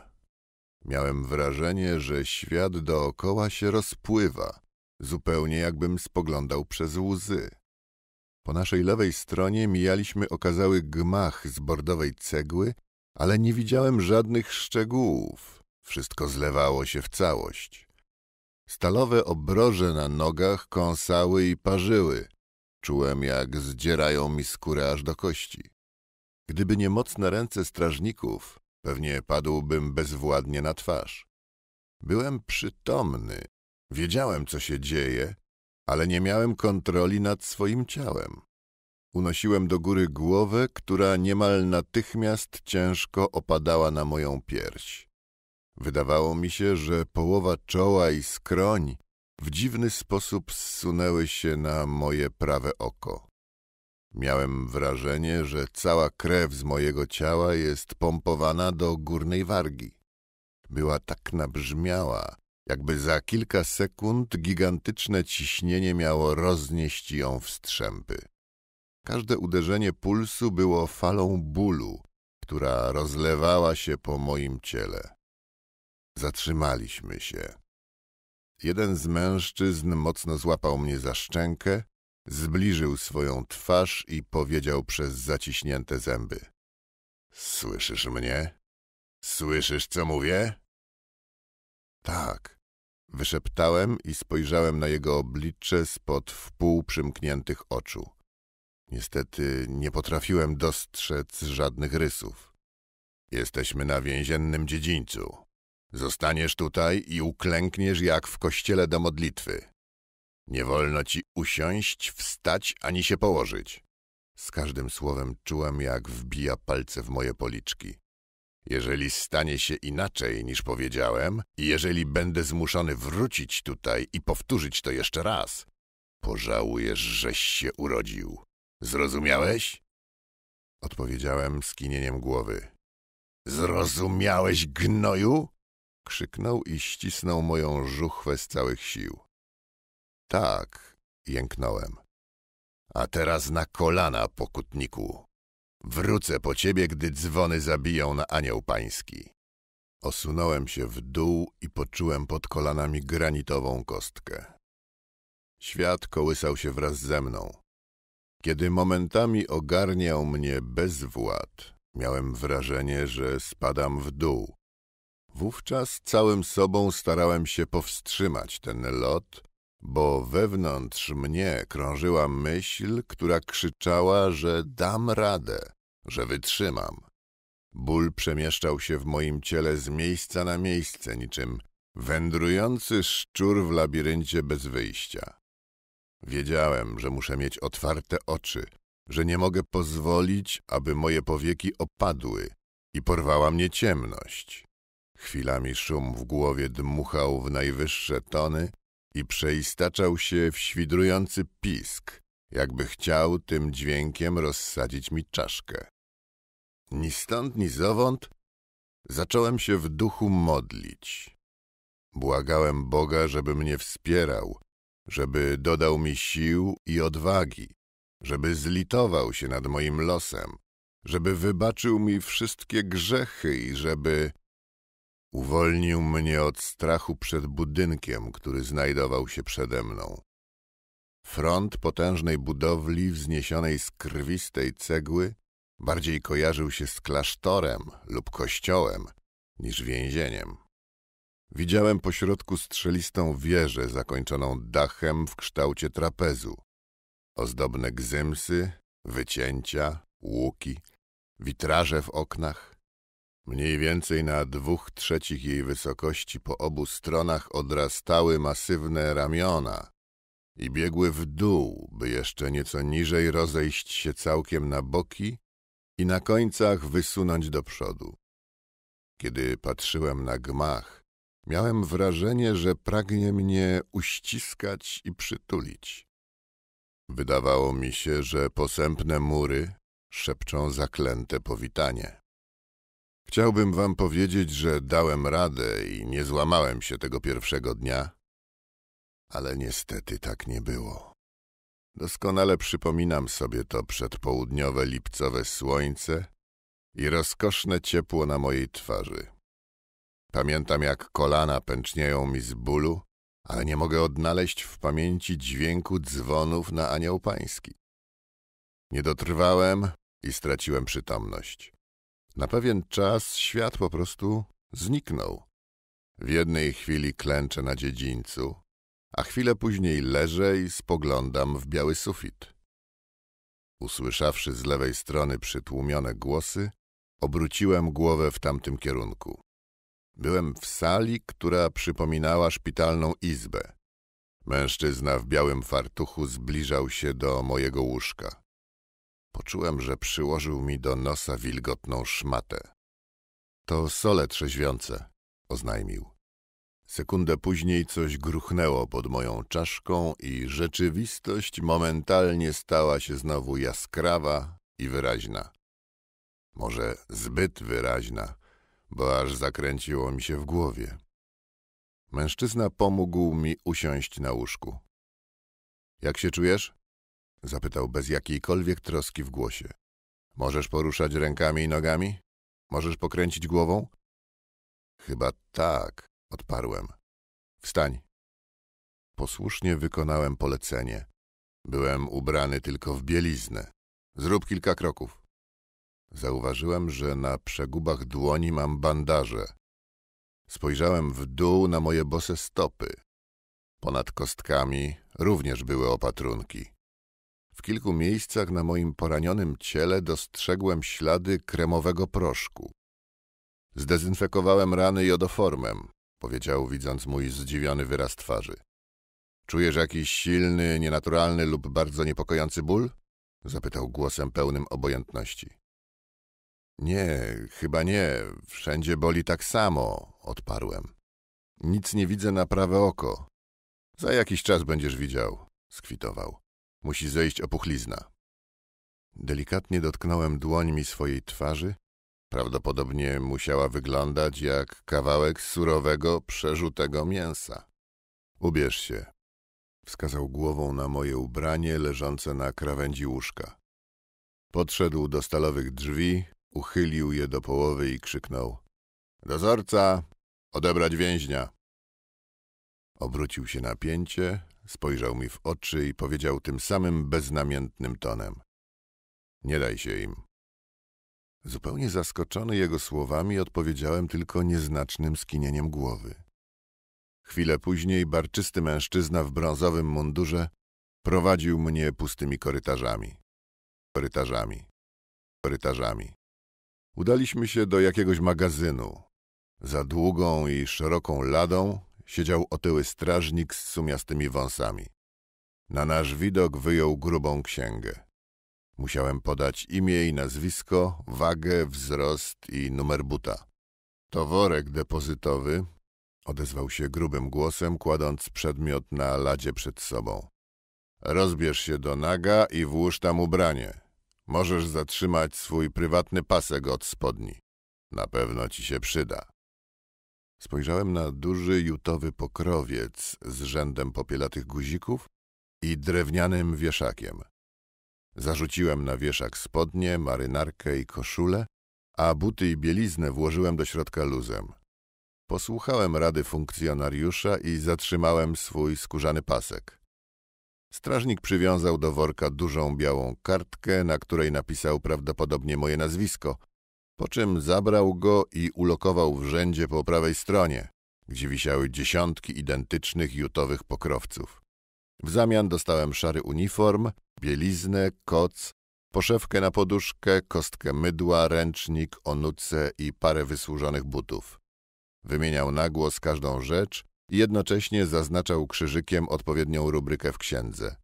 Miałem wrażenie, że świat dookoła się rozpływa, zupełnie jakbym spoglądał przez łzy. Po naszej lewej stronie mijaliśmy okazały gmach z bordowej cegły, ale nie widziałem żadnych szczegółów. Wszystko zlewało się w całość. Stalowe obroże na nogach kąsały i parzyły. Czułem, jak zdzierają mi skórę aż do kości. Gdyby nie mocne ręce strażników, pewnie padłbym bezwładnie na twarz. Byłem przytomny, wiedziałem, co się dzieje, ale nie miałem kontroli nad swoim ciałem. Unosiłem do góry głowę, która niemal natychmiast ciężko opadała na moją pierś. Wydawało mi się, że połowa czoła i skroń w dziwny sposób zsunęły się na moje prawe oko. Miałem wrażenie, że cała krew z mojego ciała jest pompowana do górnej wargi. Była tak nabrzmiała, jakby za kilka sekund gigantyczne ciśnienie miało roznieść ją w strzępy. Każde uderzenie pulsu było falą bólu, która rozlewała się po moim ciele. Zatrzymaliśmy się. Jeden z mężczyzn mocno złapał mnie za szczękę, Zbliżył swoją twarz i powiedział przez zaciśnięte zęby. Słyszysz mnie? Słyszysz, co mówię? Tak. Wyszeptałem i spojrzałem na jego oblicze spod wpół przymkniętych oczu. Niestety nie potrafiłem dostrzec żadnych rysów. Jesteśmy na więziennym dziedzińcu. Zostaniesz tutaj i uklękniesz jak w kościele do modlitwy. Nie wolno ci usiąść, wstać ani się położyć. Z każdym słowem czułem, jak wbija palce w moje policzki. Jeżeli stanie się inaczej niż powiedziałem i jeżeli będę zmuszony wrócić tutaj i powtórzyć to jeszcze raz, pożałujesz, żeś się urodził. Zrozumiałeś? Odpowiedziałem skinieniem głowy. Zrozumiałeś, gnoju? Krzyknął i ścisnął moją żuchwę z całych sił. Tak, jęknąłem. A teraz na kolana, pokutniku. Wrócę po ciebie, gdy dzwony zabiją na anioł pański. Osunąłem się w dół i poczułem pod kolanami granitową kostkę. Świat kołysał się wraz ze mną. Kiedy momentami ogarniał mnie bezwład, miałem wrażenie, że spadam w dół. Wówczas całym sobą starałem się powstrzymać ten lot bo wewnątrz mnie krążyła myśl, która krzyczała, że dam radę, że wytrzymam. Ból przemieszczał się w moim ciele z miejsca na miejsce, niczym wędrujący szczur w labiryncie bez wyjścia. Wiedziałem, że muszę mieć otwarte oczy, że nie mogę pozwolić, aby moje powieki opadły i porwała mnie ciemność. Chwilami szum w głowie dmuchał w najwyższe tony, i przeistaczał się w świdrujący pisk, jakby chciał tym dźwiękiem rozsadzić mi czaszkę. Ni stąd, ni zowąd zacząłem się w duchu modlić. Błagałem Boga, żeby mnie wspierał, żeby dodał mi sił i odwagi, żeby zlitował się nad moim losem, żeby wybaczył mi wszystkie grzechy i żeby Uwolnił mnie od strachu przed budynkiem, który znajdował się przede mną. Front potężnej budowli wzniesionej z krwistej cegły bardziej kojarzył się z klasztorem lub kościołem niż więzieniem. Widziałem pośrodku strzelistą wieżę zakończoną dachem w kształcie trapezu. Ozdobne gzymsy, wycięcia, łuki, witraże w oknach, Mniej więcej na dwóch trzecich jej wysokości po obu stronach odrastały masywne ramiona i biegły w dół, by jeszcze nieco niżej rozejść się całkiem na boki i na końcach wysunąć do przodu. Kiedy patrzyłem na gmach, miałem wrażenie, że pragnie mnie uściskać i przytulić. Wydawało mi się, że posępne mury szepczą zaklęte powitanie. Chciałbym wam powiedzieć, że dałem radę i nie złamałem się tego pierwszego dnia, ale niestety tak nie było. Doskonale przypominam sobie to przedpołudniowe lipcowe słońce i rozkoszne ciepło na mojej twarzy. Pamiętam, jak kolana pęcznieją mi z bólu, ale nie mogę odnaleźć w pamięci dźwięku dzwonów na anioł pański. Nie dotrwałem i straciłem przytomność. Na pewien czas świat po prostu zniknął. W jednej chwili klęczę na dziedzińcu, a chwilę później leżę i spoglądam w biały sufit. Usłyszawszy z lewej strony przytłumione głosy, obróciłem głowę w tamtym kierunku. Byłem w sali, która przypominała szpitalną izbę. Mężczyzna w białym fartuchu zbliżał się do mojego łóżka. Poczułem, że przyłożył mi do nosa wilgotną szmatę. To sole trzeźwiące, oznajmił. Sekundę później coś gruchnęło pod moją czaszką i rzeczywistość momentalnie stała się znowu jaskrawa i wyraźna. Może zbyt wyraźna, bo aż zakręciło mi się w głowie. Mężczyzna pomógł mi usiąść na łóżku. Jak się czujesz? Zapytał bez jakiejkolwiek troski w głosie. Możesz poruszać rękami i nogami? Możesz pokręcić głową? Chyba tak, odparłem. Wstań. Posłusznie wykonałem polecenie. Byłem ubrany tylko w bieliznę. Zrób kilka kroków. Zauważyłem, że na przegubach dłoni mam bandaże. Spojrzałem w dół na moje bose stopy. Ponad kostkami również były opatrunki. W kilku miejscach na moim poranionym ciele dostrzegłem ślady kremowego proszku. Zdezynfekowałem rany jodoformem, powiedział, widząc mój zdziwiony wyraz twarzy. Czujesz jakiś silny, nienaturalny lub bardzo niepokojący ból? zapytał głosem pełnym obojętności. Nie, chyba nie. Wszędzie boli tak samo, odparłem. Nic nie widzę na prawe oko. Za jakiś czas będziesz widział, skwitował. Musi zejść opuchlizna. Delikatnie dotknąłem dłońmi swojej twarzy. Prawdopodobnie musiała wyglądać jak kawałek surowego, przerzutego mięsa. Ubierz się. Wskazał głową na moje ubranie leżące na krawędzi łóżka. Podszedł do stalowych drzwi, uchylił je do połowy i krzyknął. Dozorca! Odebrać więźnia! Obrócił się na pięcie, Spojrzał mi w oczy i powiedział tym samym beznamiętnym tonem. Nie daj się im. Zupełnie zaskoczony jego słowami odpowiedziałem tylko nieznacznym skinieniem głowy. Chwilę później barczysty mężczyzna w brązowym mundurze prowadził mnie pustymi korytarzami. Korytarzami. Korytarzami. Udaliśmy się do jakiegoś magazynu. Za długą i szeroką ladą siedział otyły strażnik z sumiastymi wąsami. Na nasz widok wyjął grubą księgę. Musiałem podać imię i nazwisko, wagę, wzrost i numer buta. To worek depozytowy, odezwał się grubym głosem, kładąc przedmiot na ladzie przed sobą. Rozbierz się do naga i włóż tam ubranie. Możesz zatrzymać swój prywatny pasek od spodni. Na pewno ci się przyda. Spojrzałem na duży jutowy pokrowiec z rzędem popielatych guzików i drewnianym wieszakiem. Zarzuciłem na wieszak spodnie, marynarkę i koszulę, a buty i bieliznę włożyłem do środka luzem. Posłuchałem rady funkcjonariusza i zatrzymałem swój skórzany pasek. Strażnik przywiązał do worka dużą białą kartkę, na której napisał prawdopodobnie moje nazwisko – po czym zabrał go i ulokował w rzędzie po prawej stronie, gdzie wisiały dziesiątki identycznych jutowych pokrowców. W zamian dostałem szary uniform, bieliznę, koc, poszewkę na poduszkę, kostkę mydła, ręcznik, onuce i parę wysłużonych butów. Wymieniał głos każdą rzecz i jednocześnie zaznaczał krzyżykiem odpowiednią rubrykę w księdze.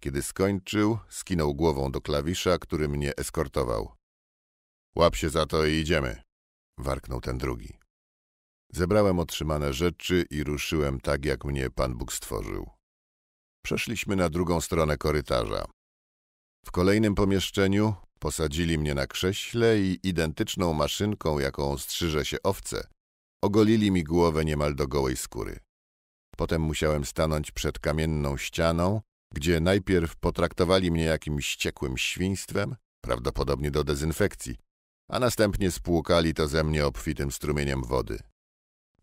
Kiedy skończył, skinął głową do klawisza, który mnie eskortował. Łap się za to i idziemy, warknął ten drugi. Zebrałem otrzymane rzeczy i ruszyłem tak, jak mnie Pan Bóg stworzył. Przeszliśmy na drugą stronę korytarza. W kolejnym pomieszczeniu posadzili mnie na krześle i identyczną maszynką, jaką strzyże się owce, ogolili mi głowę niemal do gołej skóry. Potem musiałem stanąć przed kamienną ścianą, gdzie najpierw potraktowali mnie jakimś ciekłym świństwem, prawdopodobnie do dezynfekcji, a następnie spłukali to ze mnie obfitym strumieniem wody.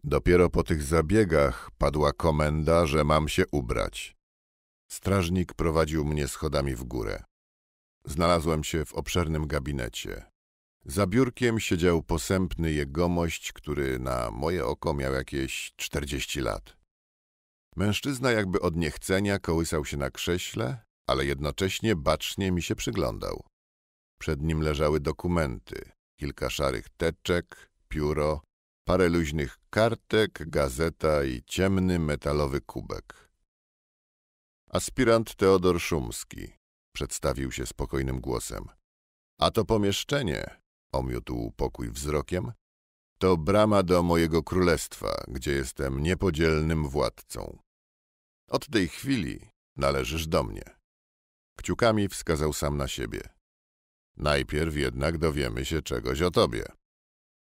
Dopiero po tych zabiegach padła komenda, że mam się ubrać. Strażnik prowadził mnie schodami w górę. Znalazłem się w obszernym gabinecie. Za biurkiem siedział posępny jegomość, który na moje oko miał jakieś czterdzieści lat. Mężczyzna jakby od niechcenia kołysał się na krześle, ale jednocześnie bacznie mi się przyglądał. Przed nim leżały dokumenty, kilka szarych teczek, pióro, parę luźnych kartek, gazeta i ciemny metalowy kubek. Aspirant Teodor Szumski przedstawił się spokojnym głosem. A to pomieszczenie, omiótł pokój wzrokiem, to brama do mojego królestwa, gdzie jestem niepodzielnym władcą. Od tej chwili należysz do mnie. Kciukami wskazał sam na siebie. Najpierw jednak dowiemy się czegoś o tobie.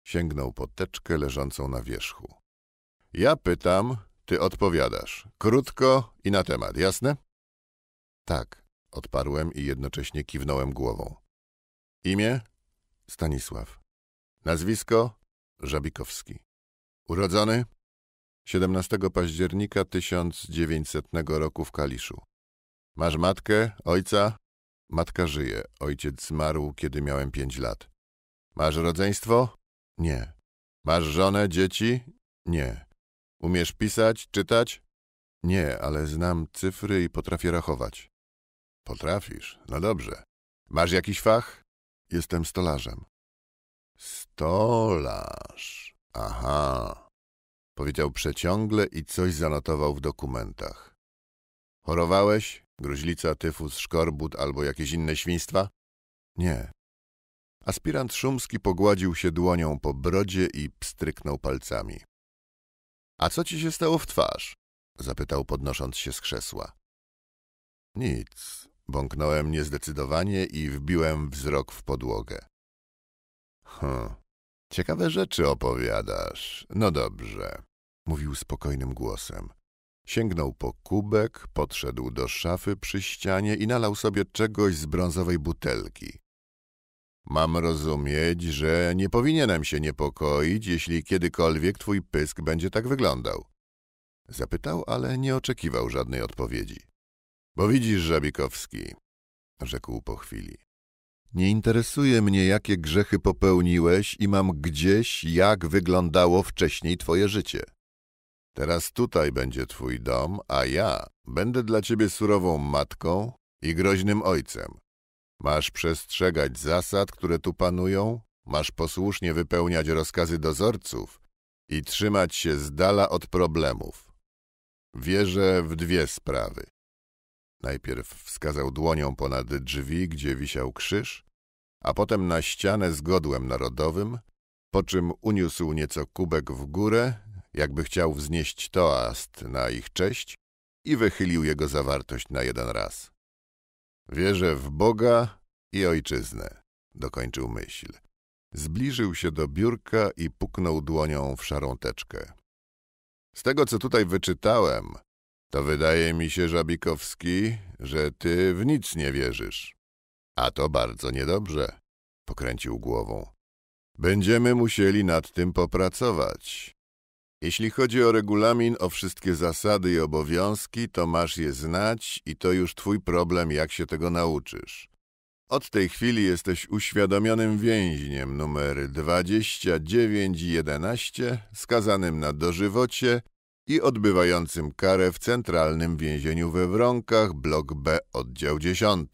Sięgnął po teczkę leżącą na wierzchu. Ja pytam, ty odpowiadasz. Krótko i na temat, jasne? Tak, odparłem i jednocześnie kiwnąłem głową. Imię? Stanisław. Nazwisko? Żabikowski. Urodzony? 17 października 1900 roku w Kaliszu. Masz matkę, ojca? Matka żyje, ojciec zmarł, kiedy miałem pięć lat. Masz rodzeństwo? Nie. Masz żonę, dzieci? Nie. Umiesz pisać, czytać? Nie, ale znam cyfry i potrafię rachować. Potrafisz? No dobrze. Masz jakiś fach? Jestem stolarzem. Stolarz. Aha. Powiedział przeciągle i coś zanotował w dokumentach. Chorowałeś? Gruźlica, tyfus, szkorbut albo jakieś inne świństwa? Nie. Aspirant Szumski pogładził się dłonią po brodzie i pstryknął palcami. A co ci się stało w twarz? zapytał podnosząc się z krzesła. Nic. Bąknąłem niezdecydowanie i wbiłem wzrok w podłogę. Hm. Ciekawe rzeczy opowiadasz. No dobrze, mówił spokojnym głosem. Sięgnął po kubek, podszedł do szafy przy ścianie i nalał sobie czegoś z brązowej butelki. Mam rozumieć, że nie powinienem się niepokoić, jeśli kiedykolwiek twój pysk będzie tak wyglądał. Zapytał, ale nie oczekiwał żadnej odpowiedzi. Bo widzisz, Żabikowski, rzekł po chwili. Nie interesuje mnie, jakie grzechy popełniłeś i mam gdzieś, jak wyglądało wcześniej twoje życie. Teraz tutaj będzie twój dom, a ja będę dla ciebie surową matką i groźnym ojcem. Masz przestrzegać zasad, które tu panują, masz posłusznie wypełniać rozkazy dozorców i trzymać się z dala od problemów. Wierzę w dwie sprawy. Najpierw wskazał dłonią ponad drzwi, gdzie wisiał krzyż, a potem na ścianę z godłem narodowym, po czym uniósł nieco kubek w górę jakby chciał wznieść toast na ich cześć i wychylił jego zawartość na jeden raz. Wierzę w Boga i Ojczyznę, dokończył myśl. Zbliżył się do biurka i puknął dłonią w szarą teczkę. Z tego, co tutaj wyczytałem, to wydaje mi się, Żabikowski, że ty w nic nie wierzysz. A to bardzo niedobrze, pokręcił głową. Będziemy musieli nad tym popracować. Jeśli chodzi o regulamin, o wszystkie zasady i obowiązki, to masz je znać i to już twój problem, jak się tego nauczysz. Od tej chwili jesteś uświadomionym więźniem numer 2911, skazanym na dożywocie i odbywającym karę w Centralnym Więzieniu we Wronkach, blok B, oddział 10.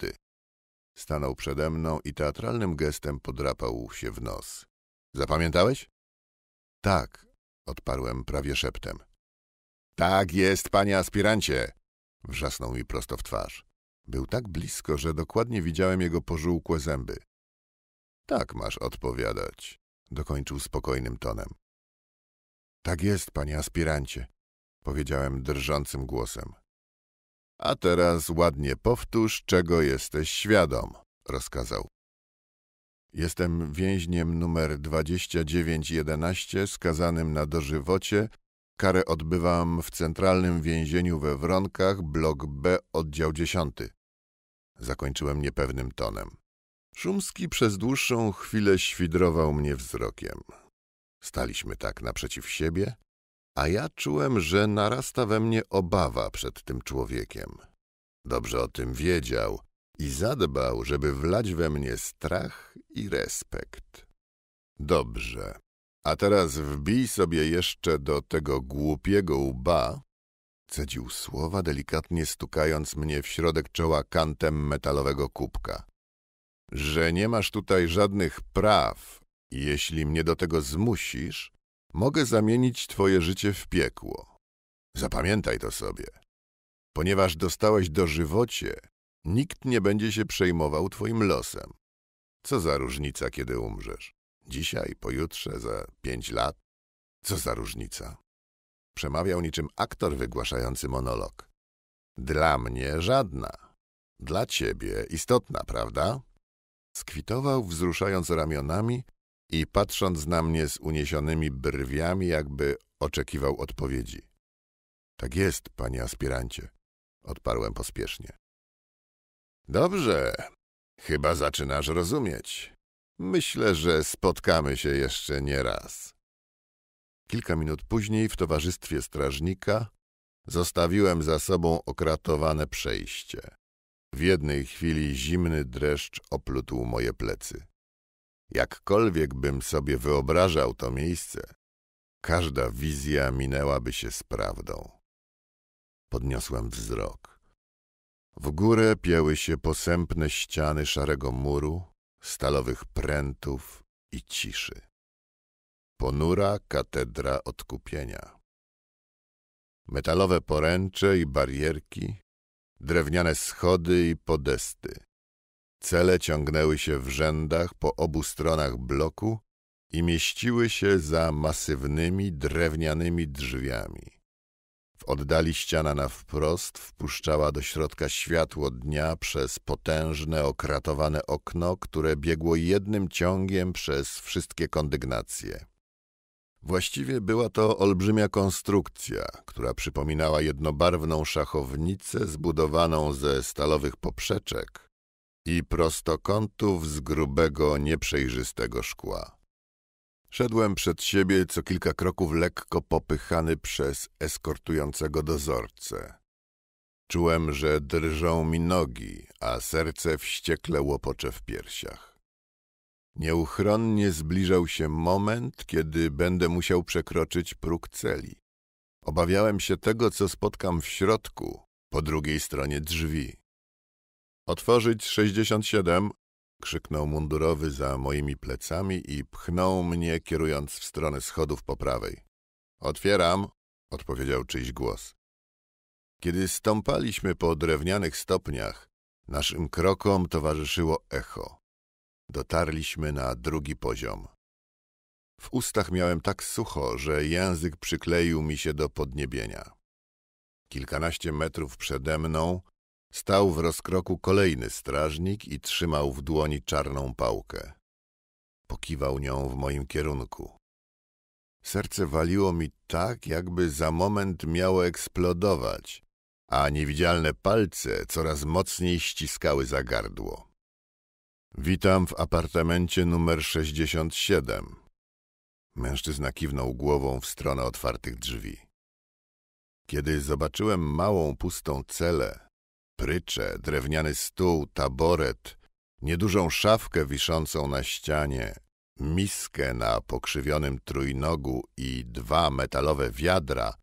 Stanął przede mną i teatralnym gestem podrapał się w nos. Zapamiętałeś? Tak, odparłem prawie szeptem. Tak jest, panie aspirancie! wrzasnął mi prosto w twarz. Był tak blisko, że dokładnie widziałem jego pożółkłe zęby. Tak masz odpowiadać, dokończył spokojnym tonem. Tak jest, panie aspirancie, powiedziałem drżącym głosem. A teraz ładnie powtórz, czego jesteś świadom, rozkazał. Jestem więźniem numer 2911, skazanym na dożywocie. Karę odbywam w centralnym więzieniu we Wronkach, blok B, oddział 10. Zakończyłem niepewnym tonem. Szumski przez dłuższą chwilę świdrował mnie wzrokiem. Staliśmy tak naprzeciw siebie, a ja czułem, że narasta we mnie obawa przed tym człowiekiem. Dobrze o tym wiedział, i zadbał, żeby wlać we mnie strach i respekt. Dobrze, a teraz wbij sobie jeszcze do tego głupiego łba, cedził słowa, delikatnie stukając mnie w środek czoła kantem metalowego kubka, że nie masz tutaj żadnych praw i jeśli mnie do tego zmusisz, mogę zamienić twoje życie w piekło. Zapamiętaj to sobie. Ponieważ dostałeś dożywocie, Nikt nie będzie się przejmował twoim losem. Co za różnica, kiedy umrzesz? Dzisiaj, pojutrze, za pięć lat? Co za różnica? Przemawiał niczym aktor wygłaszający monolog. Dla mnie żadna. Dla ciebie istotna, prawda? Skwitował, wzruszając ramionami i patrząc na mnie z uniesionymi brwiami, jakby oczekiwał odpowiedzi. Tak jest, panie aspirancie, odparłem pospiesznie. Dobrze. Chyba zaczynasz rozumieć. Myślę, że spotkamy się jeszcze nie raz. Kilka minut później w towarzystwie strażnika zostawiłem za sobą okratowane przejście. W jednej chwili zimny dreszcz oplutł moje plecy. Jakkolwiek bym sobie wyobrażał to miejsce, każda wizja minęłaby się z prawdą. Podniosłem wzrok. W górę pięły się posępne ściany szarego muru, stalowych prętów i ciszy. Ponura katedra odkupienia. Metalowe poręcze i barierki, drewniane schody i podesty. Cele ciągnęły się w rzędach po obu stronach bloku i mieściły się za masywnymi drewnianymi drzwiami. W oddali ściana na wprost wpuszczała do środka światło dnia przez potężne, okratowane okno, które biegło jednym ciągiem przez wszystkie kondygnacje. Właściwie była to olbrzymia konstrukcja, która przypominała jednobarwną szachownicę zbudowaną ze stalowych poprzeczek i prostokątów z grubego, nieprzejrzystego szkła. Szedłem przed siebie co kilka kroków lekko popychany przez eskortującego dozorcę. Czułem, że drżą mi nogi, a serce wściekle łopocze w piersiach. Nieuchronnie zbliżał się moment, kiedy będę musiał przekroczyć próg celi. Obawiałem się tego, co spotkam w środku, po drugiej stronie drzwi. Otworzyć 67, krzyknął mundurowy za moimi plecami i pchnął mnie, kierując w stronę schodów po prawej. Otwieram, odpowiedział czyjś głos. Kiedy stąpaliśmy po drewnianych stopniach, naszym krokom towarzyszyło echo. Dotarliśmy na drugi poziom. W ustach miałem tak sucho, że język przykleił mi się do podniebienia. Kilkanaście metrów przede mną Stał w rozkroku kolejny strażnik i trzymał w dłoni czarną pałkę. Pokiwał nią w moim kierunku. Serce waliło mi tak, jakby za moment miało eksplodować, a niewidzialne palce coraz mocniej ściskały za gardło. Witam w apartamencie numer 67. Mężczyzna kiwnął głową w stronę otwartych drzwi. Kiedy zobaczyłem małą, pustą celę, prycze, drewniany stół, taboret, niedużą szafkę wiszącą na ścianie, miskę na pokrzywionym trójnogu i dwa metalowe wiadra,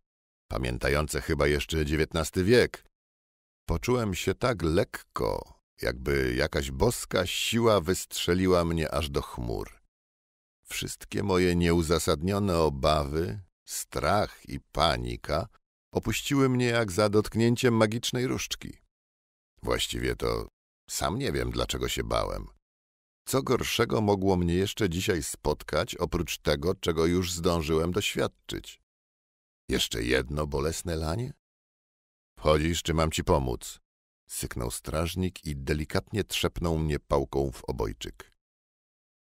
pamiętające chyba jeszcze XIX wiek, poczułem się tak lekko, jakby jakaś boska siła wystrzeliła mnie aż do chmur. Wszystkie moje nieuzasadnione obawy, strach i panika opuściły mnie jak za dotknięciem magicznej różdżki. Właściwie to sam nie wiem, dlaczego się bałem. Co gorszego mogło mnie jeszcze dzisiaj spotkać, oprócz tego, czego już zdążyłem doświadczyć? Jeszcze jedno bolesne lanie? Wchodzisz, czy mam ci pomóc? Syknął strażnik i delikatnie trzepnął mnie pałką w obojczyk.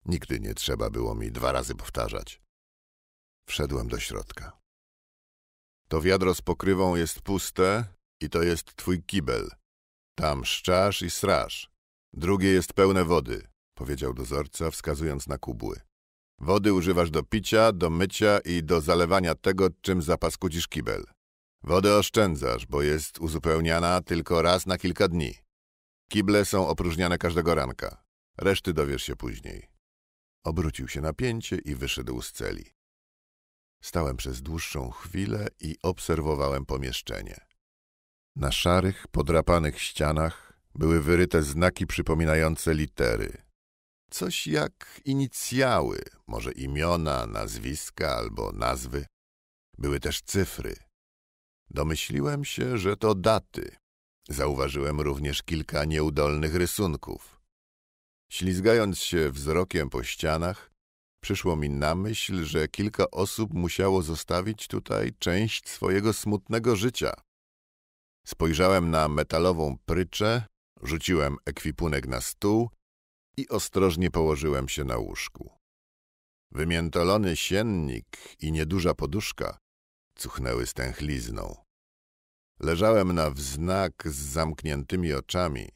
Nigdy nie trzeba było mi dwa razy powtarzać. Wszedłem do środka. To wiadro z pokrywą jest puste i to jest twój kibel – tam szczasz i straż. Drugie jest pełne wody, powiedział dozorca, wskazując na kubły. Wody używasz do picia, do mycia i do zalewania tego, czym zapaskudzisz kibel. Wodę oszczędzasz, bo jest uzupełniana tylko raz na kilka dni. Kible są opróżniane każdego ranka. Reszty dowiesz się później. Obrócił się na pięcie i wyszedł z celi. Stałem przez dłuższą chwilę i obserwowałem pomieszczenie. Na szarych, podrapanych ścianach były wyryte znaki przypominające litery. Coś jak inicjały, może imiona, nazwiska albo nazwy. Były też cyfry. Domyśliłem się, że to daty. Zauważyłem również kilka nieudolnych rysunków. Ślizgając się wzrokiem po ścianach, przyszło mi na myśl, że kilka osób musiało zostawić tutaj część swojego smutnego życia, Spojrzałem na metalową pryczę, rzuciłem ekwipunek na stół i ostrożnie położyłem się na łóżku. Wymiętolony siennik i nieduża poduszka cuchnęły stęchlizną. Leżałem na wznak z zamkniętymi oczami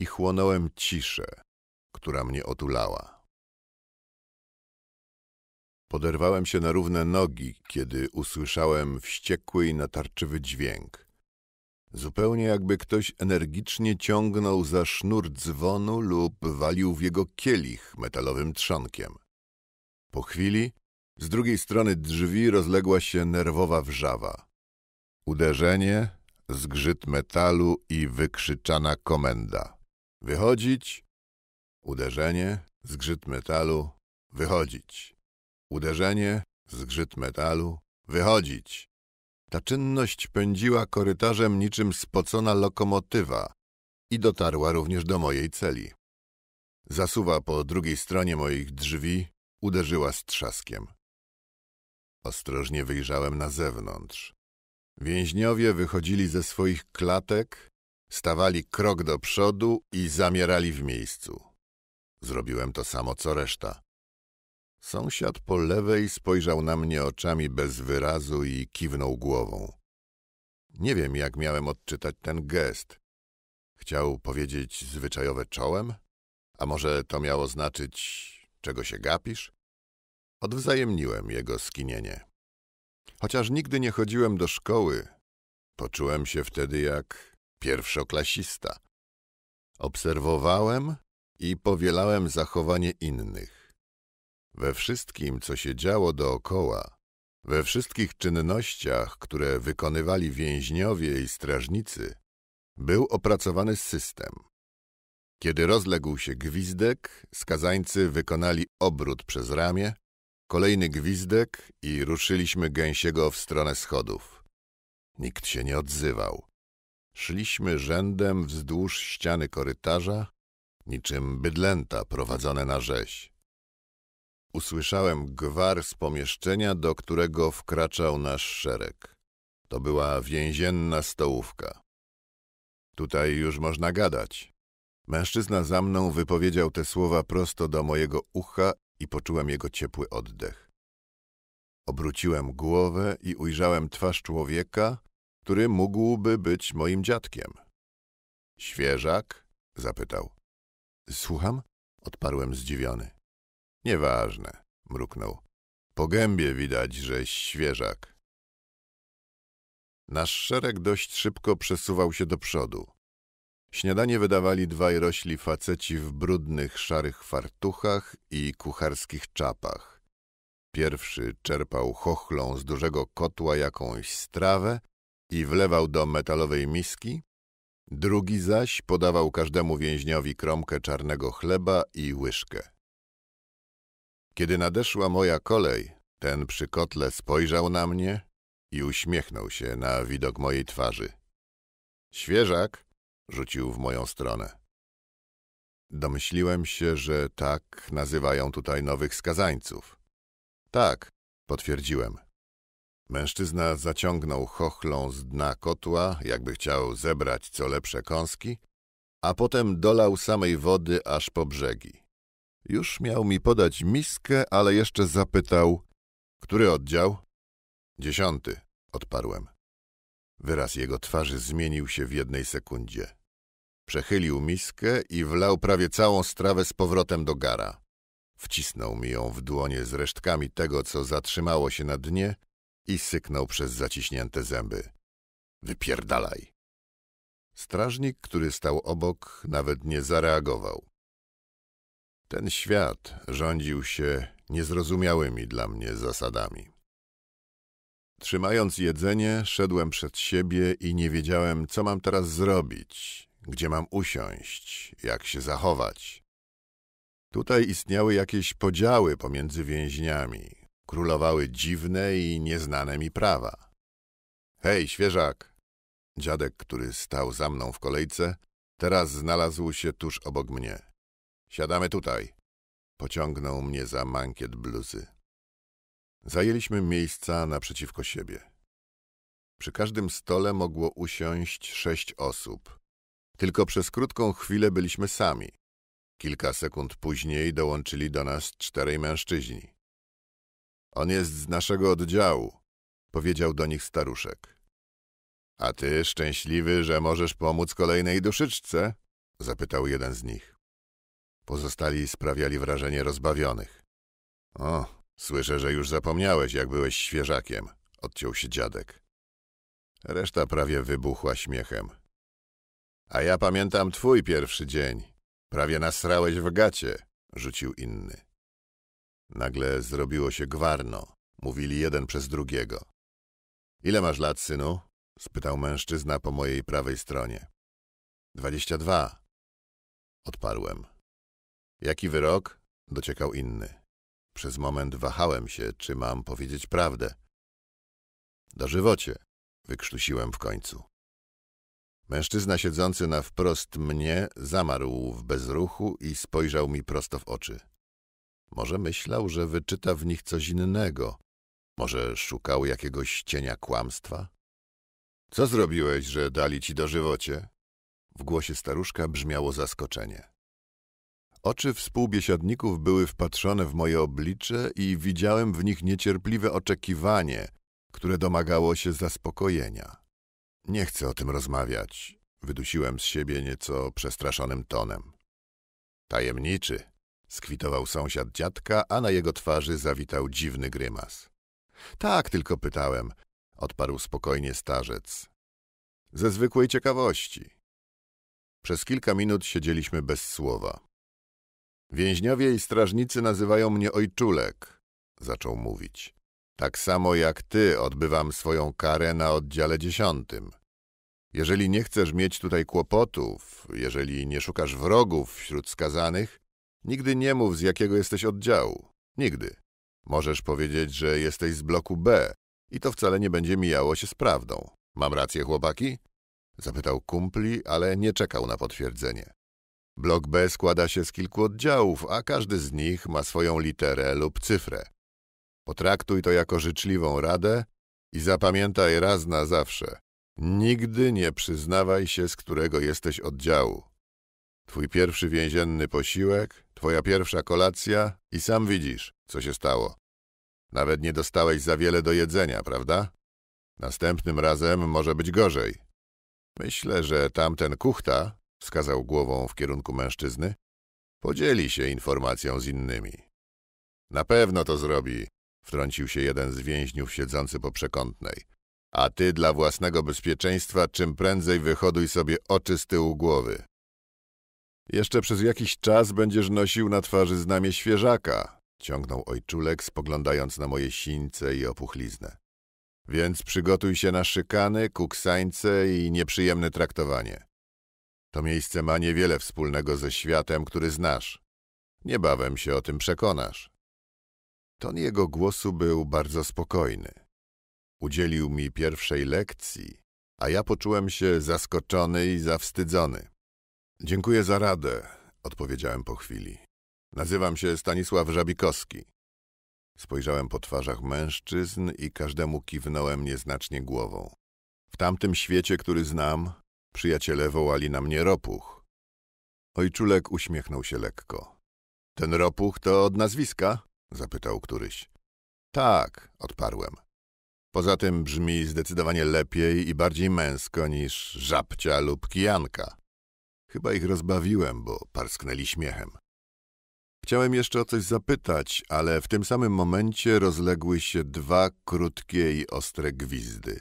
i chłonąłem ciszę, która mnie otulała. Poderwałem się na równe nogi, kiedy usłyszałem wściekły i natarczywy dźwięk. Zupełnie jakby ktoś energicznie ciągnął za sznur dzwonu lub walił w jego kielich metalowym trzonkiem. Po chwili z drugiej strony drzwi rozległa się nerwowa wrzawa. Uderzenie, zgrzyt metalu i wykrzyczana komenda. Wychodzić, uderzenie, zgrzyt metalu, wychodzić. Uderzenie, zgrzyt metalu, wychodzić. Ta czynność pędziła korytarzem niczym spocona lokomotywa i dotarła również do mojej celi. Zasuwa po drugiej stronie moich drzwi uderzyła z trzaskiem. Ostrożnie wyjrzałem na zewnątrz. Więźniowie wychodzili ze swoich klatek, stawali krok do przodu i zamierali w miejscu. Zrobiłem to samo co reszta. Sąsiad po lewej spojrzał na mnie oczami bez wyrazu i kiwnął głową. Nie wiem, jak miałem odczytać ten gest. Chciał powiedzieć zwyczajowe czołem? A może to miało znaczyć, czego się gapisz? Odwzajemniłem jego skinienie. Chociaż nigdy nie chodziłem do szkoły, poczułem się wtedy jak pierwszoklasista. Obserwowałem i powielałem zachowanie innych we wszystkim, co się działo dookoła, we wszystkich czynnościach, które wykonywali więźniowie i strażnicy, był opracowany system. Kiedy rozległ się gwizdek, skazańcy wykonali obrót przez ramię, kolejny gwizdek i ruszyliśmy gęsiego w stronę schodów. Nikt się nie odzywał. Szliśmy rzędem wzdłuż ściany korytarza, niczym bydlęta prowadzone na rzeź usłyszałem gwar z pomieszczenia, do którego wkraczał nasz szereg. To była więzienna stołówka. Tutaj już można gadać. Mężczyzna za mną wypowiedział te słowa prosto do mojego ucha i poczułem jego ciepły oddech. Obróciłem głowę i ujrzałem twarz człowieka, który mógłby być moim dziadkiem. Świeżak? zapytał. Słucham? odparłem zdziwiony. Nieważne, mruknął. Po gębie widać, że świeżak. Nasz szereg dość szybko przesuwał się do przodu. Śniadanie wydawali dwaj rośli faceci w brudnych, szarych fartuchach i kucharskich czapach. Pierwszy czerpał chochlą z dużego kotła jakąś strawę i wlewał do metalowej miski, drugi zaś podawał każdemu więźniowi kromkę czarnego chleba i łyżkę. Kiedy nadeszła moja kolej, ten przy kotle spojrzał na mnie i uśmiechnął się na widok mojej twarzy. Świeżak rzucił w moją stronę. Domyśliłem się, że tak nazywają tutaj nowych skazańców. Tak, potwierdziłem. Mężczyzna zaciągnął chochlą z dna kotła, jakby chciał zebrać co lepsze kąski, a potem dolał samej wody aż po brzegi. Już miał mi podać miskę, ale jeszcze zapytał, który oddział? Dziesiąty, odparłem. Wyraz jego twarzy zmienił się w jednej sekundzie. Przechylił miskę i wlał prawie całą strawę z powrotem do gara. Wcisnął mi ją w dłonie z resztkami tego, co zatrzymało się na dnie i syknął przez zaciśnięte zęby. Wypierdalaj! Strażnik, który stał obok, nawet nie zareagował. Ten świat rządził się niezrozumiałymi dla mnie zasadami. Trzymając jedzenie, szedłem przed siebie i nie wiedziałem, co mam teraz zrobić, gdzie mam usiąść, jak się zachować. Tutaj istniały jakieś podziały pomiędzy więźniami. Królowały dziwne i nieznane mi prawa. Hej, świeżak! Dziadek, który stał za mną w kolejce, teraz znalazł się tuż obok mnie. Siadamy tutaj. Pociągnął mnie za mankiet bluzy. Zajęliśmy miejsca naprzeciwko siebie. Przy każdym stole mogło usiąść sześć osób. Tylko przez krótką chwilę byliśmy sami. Kilka sekund później dołączyli do nas czterej mężczyźni. On jest z naszego oddziału, powiedział do nich staruszek. A ty szczęśliwy, że możesz pomóc kolejnej duszyczce? zapytał jeden z nich. Pozostali sprawiali wrażenie rozbawionych. O, słyszę, że już zapomniałeś, jak byłeś świeżakiem, odciął się dziadek. Reszta prawie wybuchła śmiechem. A ja pamiętam twój pierwszy dzień. Prawie nasrałeś w gacie, rzucił inny. Nagle zrobiło się gwarno. Mówili jeden przez drugiego. Ile masz lat, synu? spytał mężczyzna po mojej prawej stronie. Dwadzieścia dwa. Odparłem. Jaki wyrok? Dociekał inny. Przez moment wahałem się, czy mam powiedzieć prawdę. Dożywocie, wykrztusiłem w końcu. Mężczyzna siedzący na wprost mnie zamarł w bezruchu i spojrzał mi prosto w oczy. Może myślał, że wyczyta w nich coś innego. Może szukał jakiegoś cienia kłamstwa? Co zrobiłeś, że dali ci dożywocie? W głosie staruszka brzmiało zaskoczenie. Oczy współbiesiadników były wpatrzone w moje oblicze i widziałem w nich niecierpliwe oczekiwanie, które domagało się zaspokojenia. Nie chcę o tym rozmawiać, wydusiłem z siebie nieco przestraszonym tonem. Tajemniczy, skwitował sąsiad dziadka, a na jego twarzy zawitał dziwny grymas. Tak, tylko pytałem, odparł spokojnie starzec. Ze zwykłej ciekawości. Przez kilka minut siedzieliśmy bez słowa. Więźniowie i strażnicy nazywają mnie ojczulek, zaczął mówić. Tak samo jak ty odbywam swoją karę na oddziale dziesiątym. Jeżeli nie chcesz mieć tutaj kłopotów, jeżeli nie szukasz wrogów wśród skazanych, nigdy nie mów z jakiego jesteś oddziału. Nigdy. Możesz powiedzieć, że jesteś z bloku B i to wcale nie będzie mijało się z prawdą. Mam rację, chłopaki? Zapytał kumpli, ale nie czekał na potwierdzenie. Blok B składa się z kilku oddziałów, a każdy z nich ma swoją literę lub cyfrę. Potraktuj to jako życzliwą radę i zapamiętaj raz na zawsze. Nigdy nie przyznawaj się, z którego jesteś oddziału. Twój pierwszy więzienny posiłek, twoja pierwsza kolacja i sam widzisz, co się stało. Nawet nie dostałeś za wiele do jedzenia, prawda? Następnym razem może być gorzej. Myślę, że tamten kuchta wskazał głową w kierunku mężczyzny, podzieli się informacją z innymi. Na pewno to zrobi, wtrącił się jeden z więźniów siedzący po przekątnej. A ty dla własnego bezpieczeństwa czym prędzej wyhoduj sobie oczy z tyłu głowy. Jeszcze przez jakiś czas będziesz nosił na twarzy znamie świeżaka, ciągnął ojczulek, spoglądając na moje sińce i opuchliznę. Więc przygotuj się na szykany, kuksańce i nieprzyjemne traktowanie. To miejsce ma niewiele wspólnego ze światem, który znasz. Niebawem się o tym przekonasz. Ton jego głosu był bardzo spokojny. Udzielił mi pierwszej lekcji, a ja poczułem się zaskoczony i zawstydzony. Dziękuję za radę, odpowiedziałem po chwili. Nazywam się Stanisław Żabikowski. Spojrzałem po twarzach mężczyzn i każdemu kiwnąłem nieznacznie głową. W tamtym świecie, który znam, Przyjaciele wołali na mnie ropuch. Ojczulek uśmiechnął się lekko. Ten ropuch to od nazwiska? zapytał któryś. Tak, odparłem. Poza tym brzmi zdecydowanie lepiej i bardziej męsko niż żabcia lub kijanka. Chyba ich rozbawiłem, bo parsknęli śmiechem. Chciałem jeszcze o coś zapytać, ale w tym samym momencie rozległy się dwa krótkie i ostre gwizdy.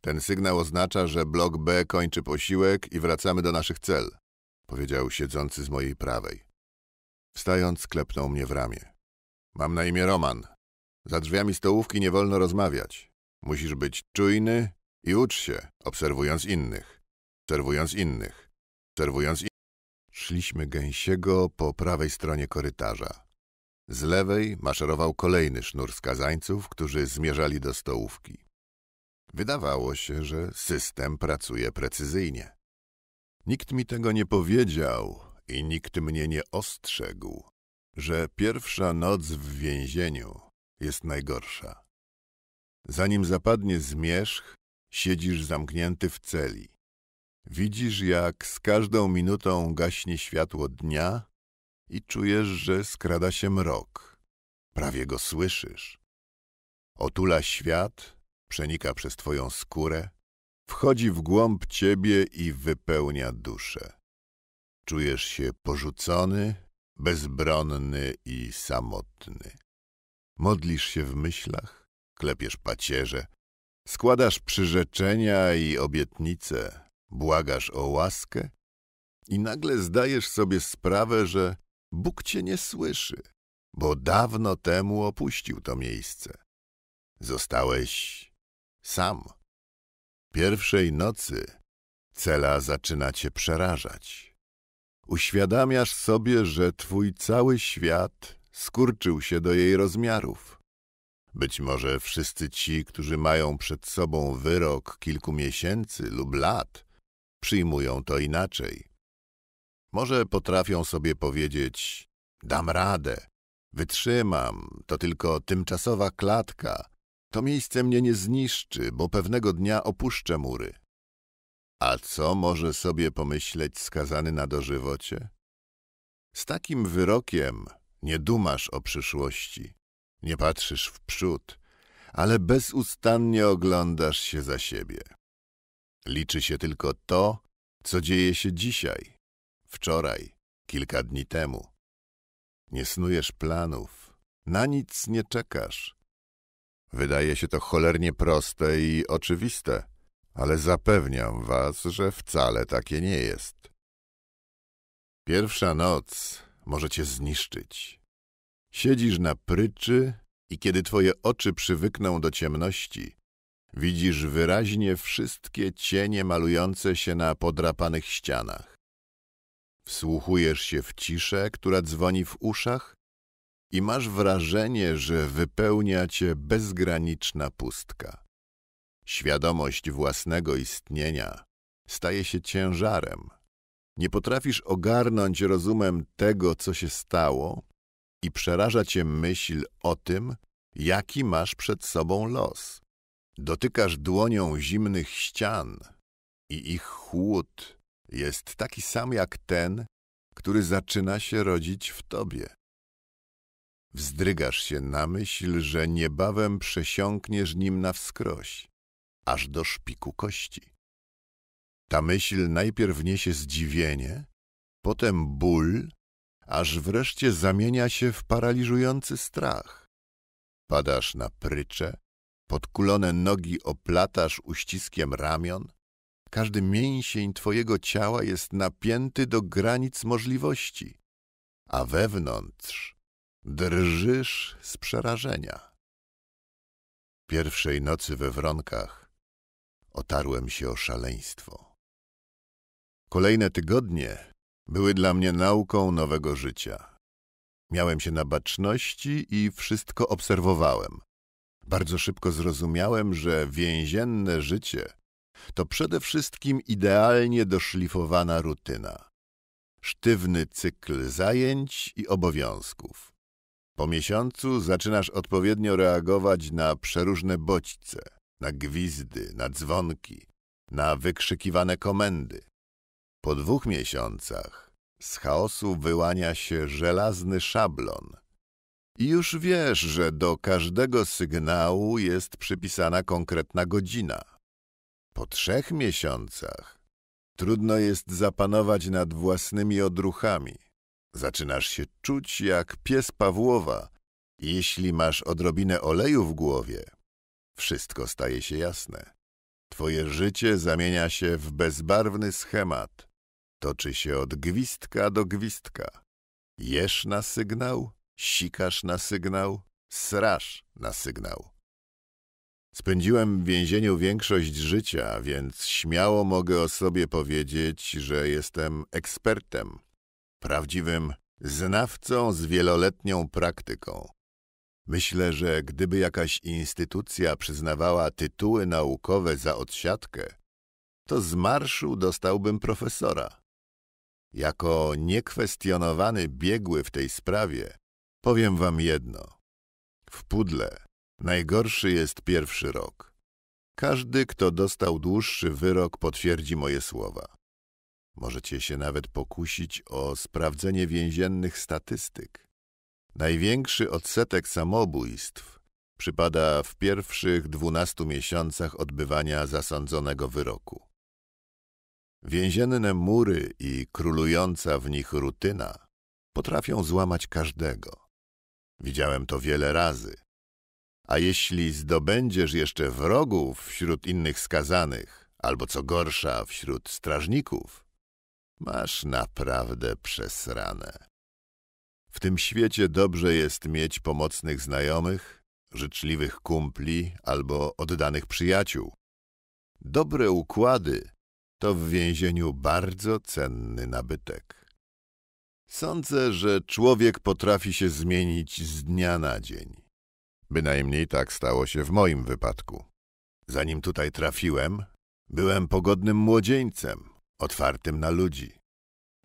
Ten sygnał oznacza, że blok B kończy posiłek i wracamy do naszych cel, powiedział siedzący z mojej prawej. Wstając, klepnął mnie w ramię. Mam na imię Roman. Za drzwiami stołówki nie wolno rozmawiać. Musisz być czujny i ucz się, obserwując innych, obserwując innych, obserwując innych. Szliśmy gęsiego po prawej stronie korytarza. Z lewej maszerował kolejny sznur skazańców, którzy zmierzali do stołówki. Wydawało się, że system pracuje precyzyjnie. Nikt mi tego nie powiedział i nikt mnie nie ostrzegł, że pierwsza noc w więzieniu jest najgorsza. Zanim zapadnie zmierzch, siedzisz zamknięty w celi. Widzisz, jak z każdą minutą gaśnie światło dnia i czujesz, że skrada się mrok. Prawie go słyszysz. Otula świat przenika przez twoją skórę, wchodzi w głąb ciebie i wypełnia duszę. Czujesz się porzucony, bezbronny i samotny. Modlisz się w myślach, klepiesz pacierze, składasz przyrzeczenia i obietnice, błagasz o łaskę i nagle zdajesz sobie sprawę, że Bóg cię nie słyszy, bo dawno temu opuścił to miejsce. Zostałeś sam. Pierwszej nocy cela zaczyna cię przerażać. Uświadamiasz sobie, że twój cały świat skurczył się do jej rozmiarów. Być może wszyscy ci, którzy mają przed sobą wyrok kilku miesięcy lub lat, przyjmują to inaczej. Może potrafią sobie powiedzieć: Dam radę, wytrzymam, to tylko tymczasowa klatka, to miejsce mnie nie zniszczy, bo pewnego dnia opuszczę mury. A co może sobie pomyśleć skazany na dożywocie? Z takim wyrokiem nie dumasz o przyszłości, nie patrzysz w przód, ale bezustannie oglądasz się za siebie. Liczy się tylko to, co dzieje się dzisiaj, wczoraj, kilka dni temu. Nie snujesz planów, na nic nie czekasz. Wydaje się to cholernie proste i oczywiste, ale zapewniam was, że wcale takie nie jest. Pierwsza noc może cię zniszczyć. Siedzisz na pryczy i kiedy twoje oczy przywykną do ciemności, widzisz wyraźnie wszystkie cienie malujące się na podrapanych ścianach. Wsłuchujesz się w ciszę, która dzwoni w uszach i masz wrażenie, że wypełnia cię bezgraniczna pustka. Świadomość własnego istnienia staje się ciężarem. Nie potrafisz ogarnąć rozumem tego, co się stało, i przeraża cię myśl o tym, jaki masz przed sobą los. Dotykasz dłonią zimnych ścian i ich chłód jest taki sam jak ten, który zaczyna się rodzić w tobie. Wzdrygasz się na myśl, że niebawem przesiąkniesz nim na wskroś, aż do szpiku kości. Ta myśl najpierw niesie zdziwienie, potem ból, aż wreszcie zamienia się w paraliżujący strach. Padasz na prycze, podkulone nogi oplatasz uściskiem ramion, każdy mięsień twojego ciała jest napięty do granic możliwości, a wewnątrz drżysz z przerażenia. Pierwszej nocy we Wronkach otarłem się o szaleństwo. Kolejne tygodnie były dla mnie nauką nowego życia. Miałem się na baczności i wszystko obserwowałem. Bardzo szybko zrozumiałem, że więzienne życie to przede wszystkim idealnie doszlifowana rutyna. Sztywny cykl zajęć i obowiązków. Po miesiącu zaczynasz odpowiednio reagować na przeróżne bodźce, na gwizdy, na dzwonki, na wykrzykiwane komendy. Po dwóch miesiącach z chaosu wyłania się żelazny szablon. I już wiesz, że do każdego sygnału jest przypisana konkretna godzina. Po trzech miesiącach trudno jest zapanować nad własnymi odruchami – Zaczynasz się czuć jak pies Pawłowa. Jeśli masz odrobinę oleju w głowie, wszystko staje się jasne. Twoje życie zamienia się w bezbarwny schemat. Toczy się od gwizdka do gwizdka. Jesz na sygnał, sikasz na sygnał, srasz na sygnał. Spędziłem w więzieniu większość życia, więc śmiało mogę o sobie powiedzieć, że jestem ekspertem prawdziwym znawcą z wieloletnią praktyką. Myślę, że gdyby jakaś instytucja przyznawała tytuły naukowe za odsiadkę, to z marszu dostałbym profesora. Jako niekwestionowany biegły w tej sprawie, powiem wam jedno. W pudle najgorszy jest pierwszy rok. Każdy, kto dostał dłuższy wyrok, potwierdzi moje słowa. Możecie się nawet pokusić o sprawdzenie więziennych statystyk. Największy odsetek samobójstw przypada w pierwszych dwunastu miesiącach odbywania zasądzonego wyroku. Więzienne mury i królująca w nich rutyna potrafią złamać każdego. Widziałem to wiele razy. A jeśli zdobędziesz jeszcze wrogów wśród innych skazanych, albo co gorsza, wśród strażników, Masz naprawdę przesrane. W tym świecie dobrze jest mieć pomocnych znajomych, życzliwych kumpli albo oddanych przyjaciół. Dobre układy to w więzieniu bardzo cenny nabytek. Sądzę, że człowiek potrafi się zmienić z dnia na dzień. Bynajmniej tak stało się w moim wypadku. Zanim tutaj trafiłem, byłem pogodnym młodzieńcem, otwartym na ludzi.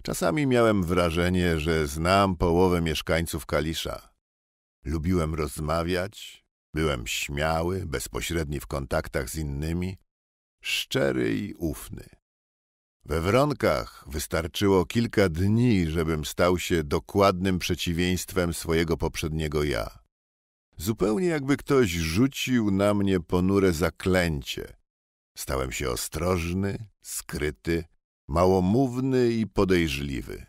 Czasami miałem wrażenie, że znam połowę mieszkańców Kalisza. Lubiłem rozmawiać, byłem śmiały, bezpośredni w kontaktach z innymi, szczery i ufny. We Wronkach wystarczyło kilka dni, żebym stał się dokładnym przeciwieństwem swojego poprzedniego ja. Zupełnie jakby ktoś rzucił na mnie ponure zaklęcie. Stałem się ostrożny, skryty, małomówny i podejrzliwy.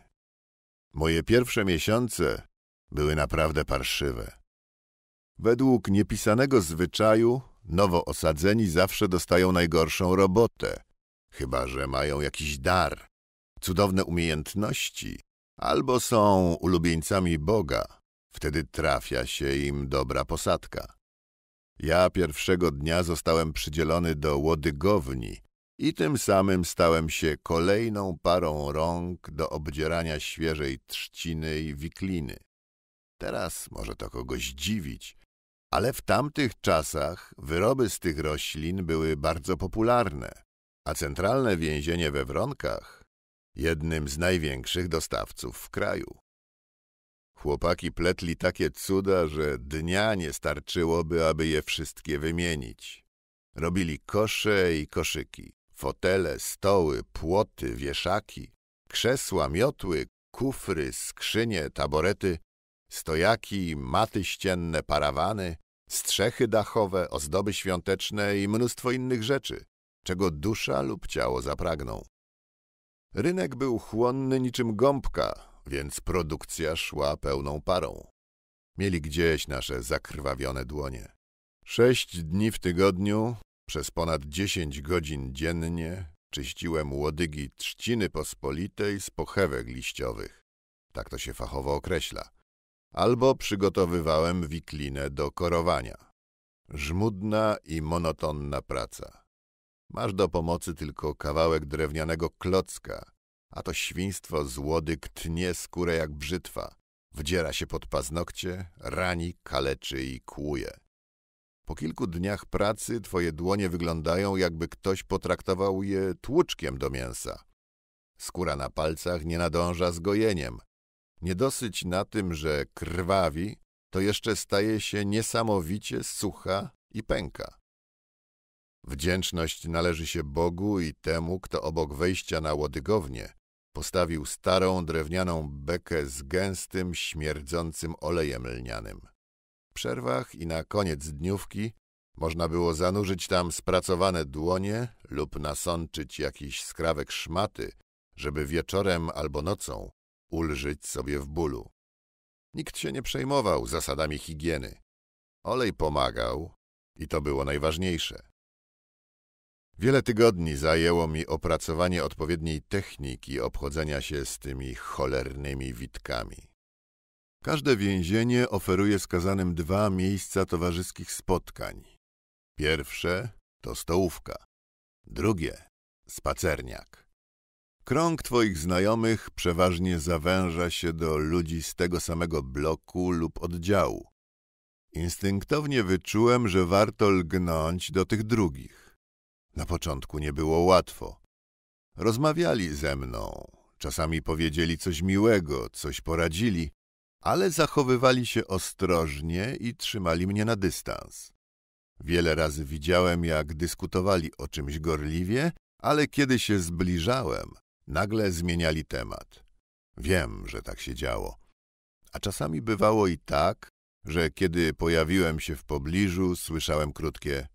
Moje pierwsze miesiące były naprawdę parszywe. Według niepisanego zwyczaju, nowo osadzeni zawsze dostają najgorszą robotę, chyba że mają jakiś dar, cudowne umiejętności albo są ulubieńcami Boga. Wtedy trafia się im dobra posadka. Ja pierwszego dnia zostałem przydzielony do łodygowni, i tym samym stałem się kolejną parą rąk do obdzierania świeżej trzciny i wikliny. Teraz może to kogoś dziwić, ale w tamtych czasach wyroby z tych roślin były bardzo popularne, a centralne więzienie we Wronkach jednym z największych dostawców w kraju. Chłopaki pletli takie cuda, że dnia nie starczyłoby, aby je wszystkie wymienić. Robili kosze i koszyki. Fotele, stoły, płoty, wieszaki, krzesła, miotły, kufry, skrzynie, taborety, stojaki, maty ścienne, parawany, strzechy dachowe, ozdoby świąteczne i mnóstwo innych rzeczy, czego dusza lub ciało zapragną. Rynek był chłonny niczym gąbka, więc produkcja szła pełną parą. Mieli gdzieś nasze zakrwawione dłonie. Sześć dni w tygodniu przez ponad dziesięć godzin dziennie czyściłem łodygi trzciny pospolitej z pochewek liściowych, tak to się fachowo określa, albo przygotowywałem wiklinę do korowania. Żmudna i monotonna praca. Masz do pomocy tylko kawałek drewnianego klocka, a to świństwo z łodyg tnie skórę jak brzytwa, wdziera się pod paznokcie, rani, kaleczy i kłuje. Po kilku dniach pracy twoje dłonie wyglądają, jakby ktoś potraktował je tłuczkiem do mięsa. Skóra na palcach nie nadąża z gojeniem. Nie dosyć na tym, że krwawi, to jeszcze staje się niesamowicie sucha i pęka. Wdzięczność należy się Bogu i temu, kto obok wejścia na łodygownię postawił starą drewnianą bekę z gęstym, śmierdzącym olejem lnianym przerwach i na koniec dniówki można było zanurzyć tam spracowane dłonie lub nasączyć jakiś skrawek szmaty, żeby wieczorem albo nocą ulżyć sobie w bólu. Nikt się nie przejmował zasadami higieny. Olej pomagał i to było najważniejsze. Wiele tygodni zajęło mi opracowanie odpowiedniej techniki obchodzenia się z tymi cholernymi witkami. Każde więzienie oferuje skazanym dwa miejsca towarzyskich spotkań. Pierwsze to stołówka, drugie spacerniak. Krąg twoich znajomych przeważnie zawęża się do ludzi z tego samego bloku lub oddziału. Instynktownie wyczułem, że warto lgnąć do tych drugich. Na początku nie było łatwo. Rozmawiali ze mną, czasami powiedzieli coś miłego, coś poradzili, ale zachowywali się ostrożnie i trzymali mnie na dystans. Wiele razy widziałem, jak dyskutowali o czymś gorliwie, ale kiedy się zbliżałem, nagle zmieniali temat. Wiem, że tak się działo. A czasami bywało i tak, że kiedy pojawiłem się w pobliżu, słyszałem krótkie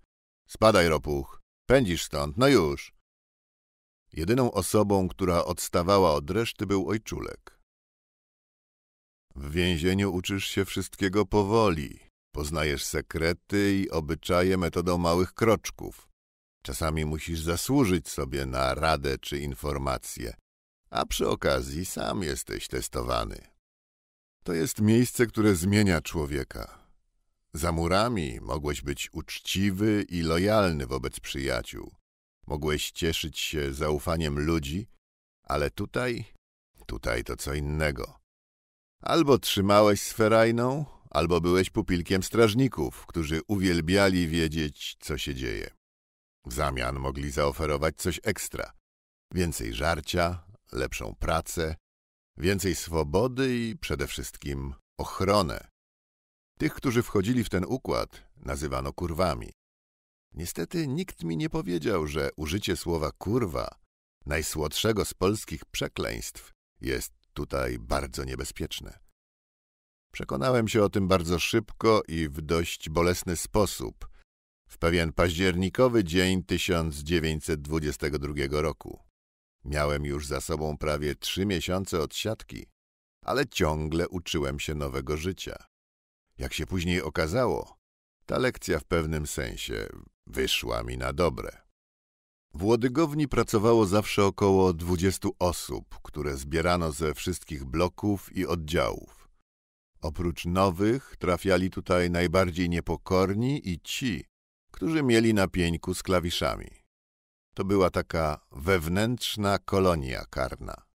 Spadaj, ropuch, pędzisz stąd, no już. Jedyną osobą, która odstawała od reszty był ojczulek. W więzieniu uczysz się wszystkiego powoli. Poznajesz sekrety i obyczaje metodą małych kroczków. Czasami musisz zasłużyć sobie na radę czy informację, a przy okazji sam jesteś testowany. To jest miejsce, które zmienia człowieka. Za murami mogłeś być uczciwy i lojalny wobec przyjaciół. Mogłeś cieszyć się zaufaniem ludzi, ale tutaj, tutaj to co innego. Albo trzymałeś sferajną, albo byłeś pupilkiem strażników, którzy uwielbiali wiedzieć, co się dzieje. W zamian mogli zaoferować coś ekstra. Więcej żarcia, lepszą pracę, więcej swobody i przede wszystkim ochronę. Tych, którzy wchodzili w ten układ, nazywano kurwami. Niestety nikt mi nie powiedział, że użycie słowa kurwa, najsłodszego z polskich przekleństw, jest tutaj bardzo niebezpieczne. Przekonałem się o tym bardzo szybko i w dość bolesny sposób, w pewien październikowy dzień 1922 roku. Miałem już za sobą prawie trzy miesiące odsiadki, ale ciągle uczyłem się nowego życia. Jak się później okazało, ta lekcja w pewnym sensie wyszła mi na dobre. W Łodygowni pracowało zawsze około 20 osób, które zbierano ze wszystkich bloków i oddziałów. Oprócz nowych trafiali tutaj najbardziej niepokorni i ci, którzy mieli na pieńku z klawiszami. To była taka wewnętrzna kolonia karna.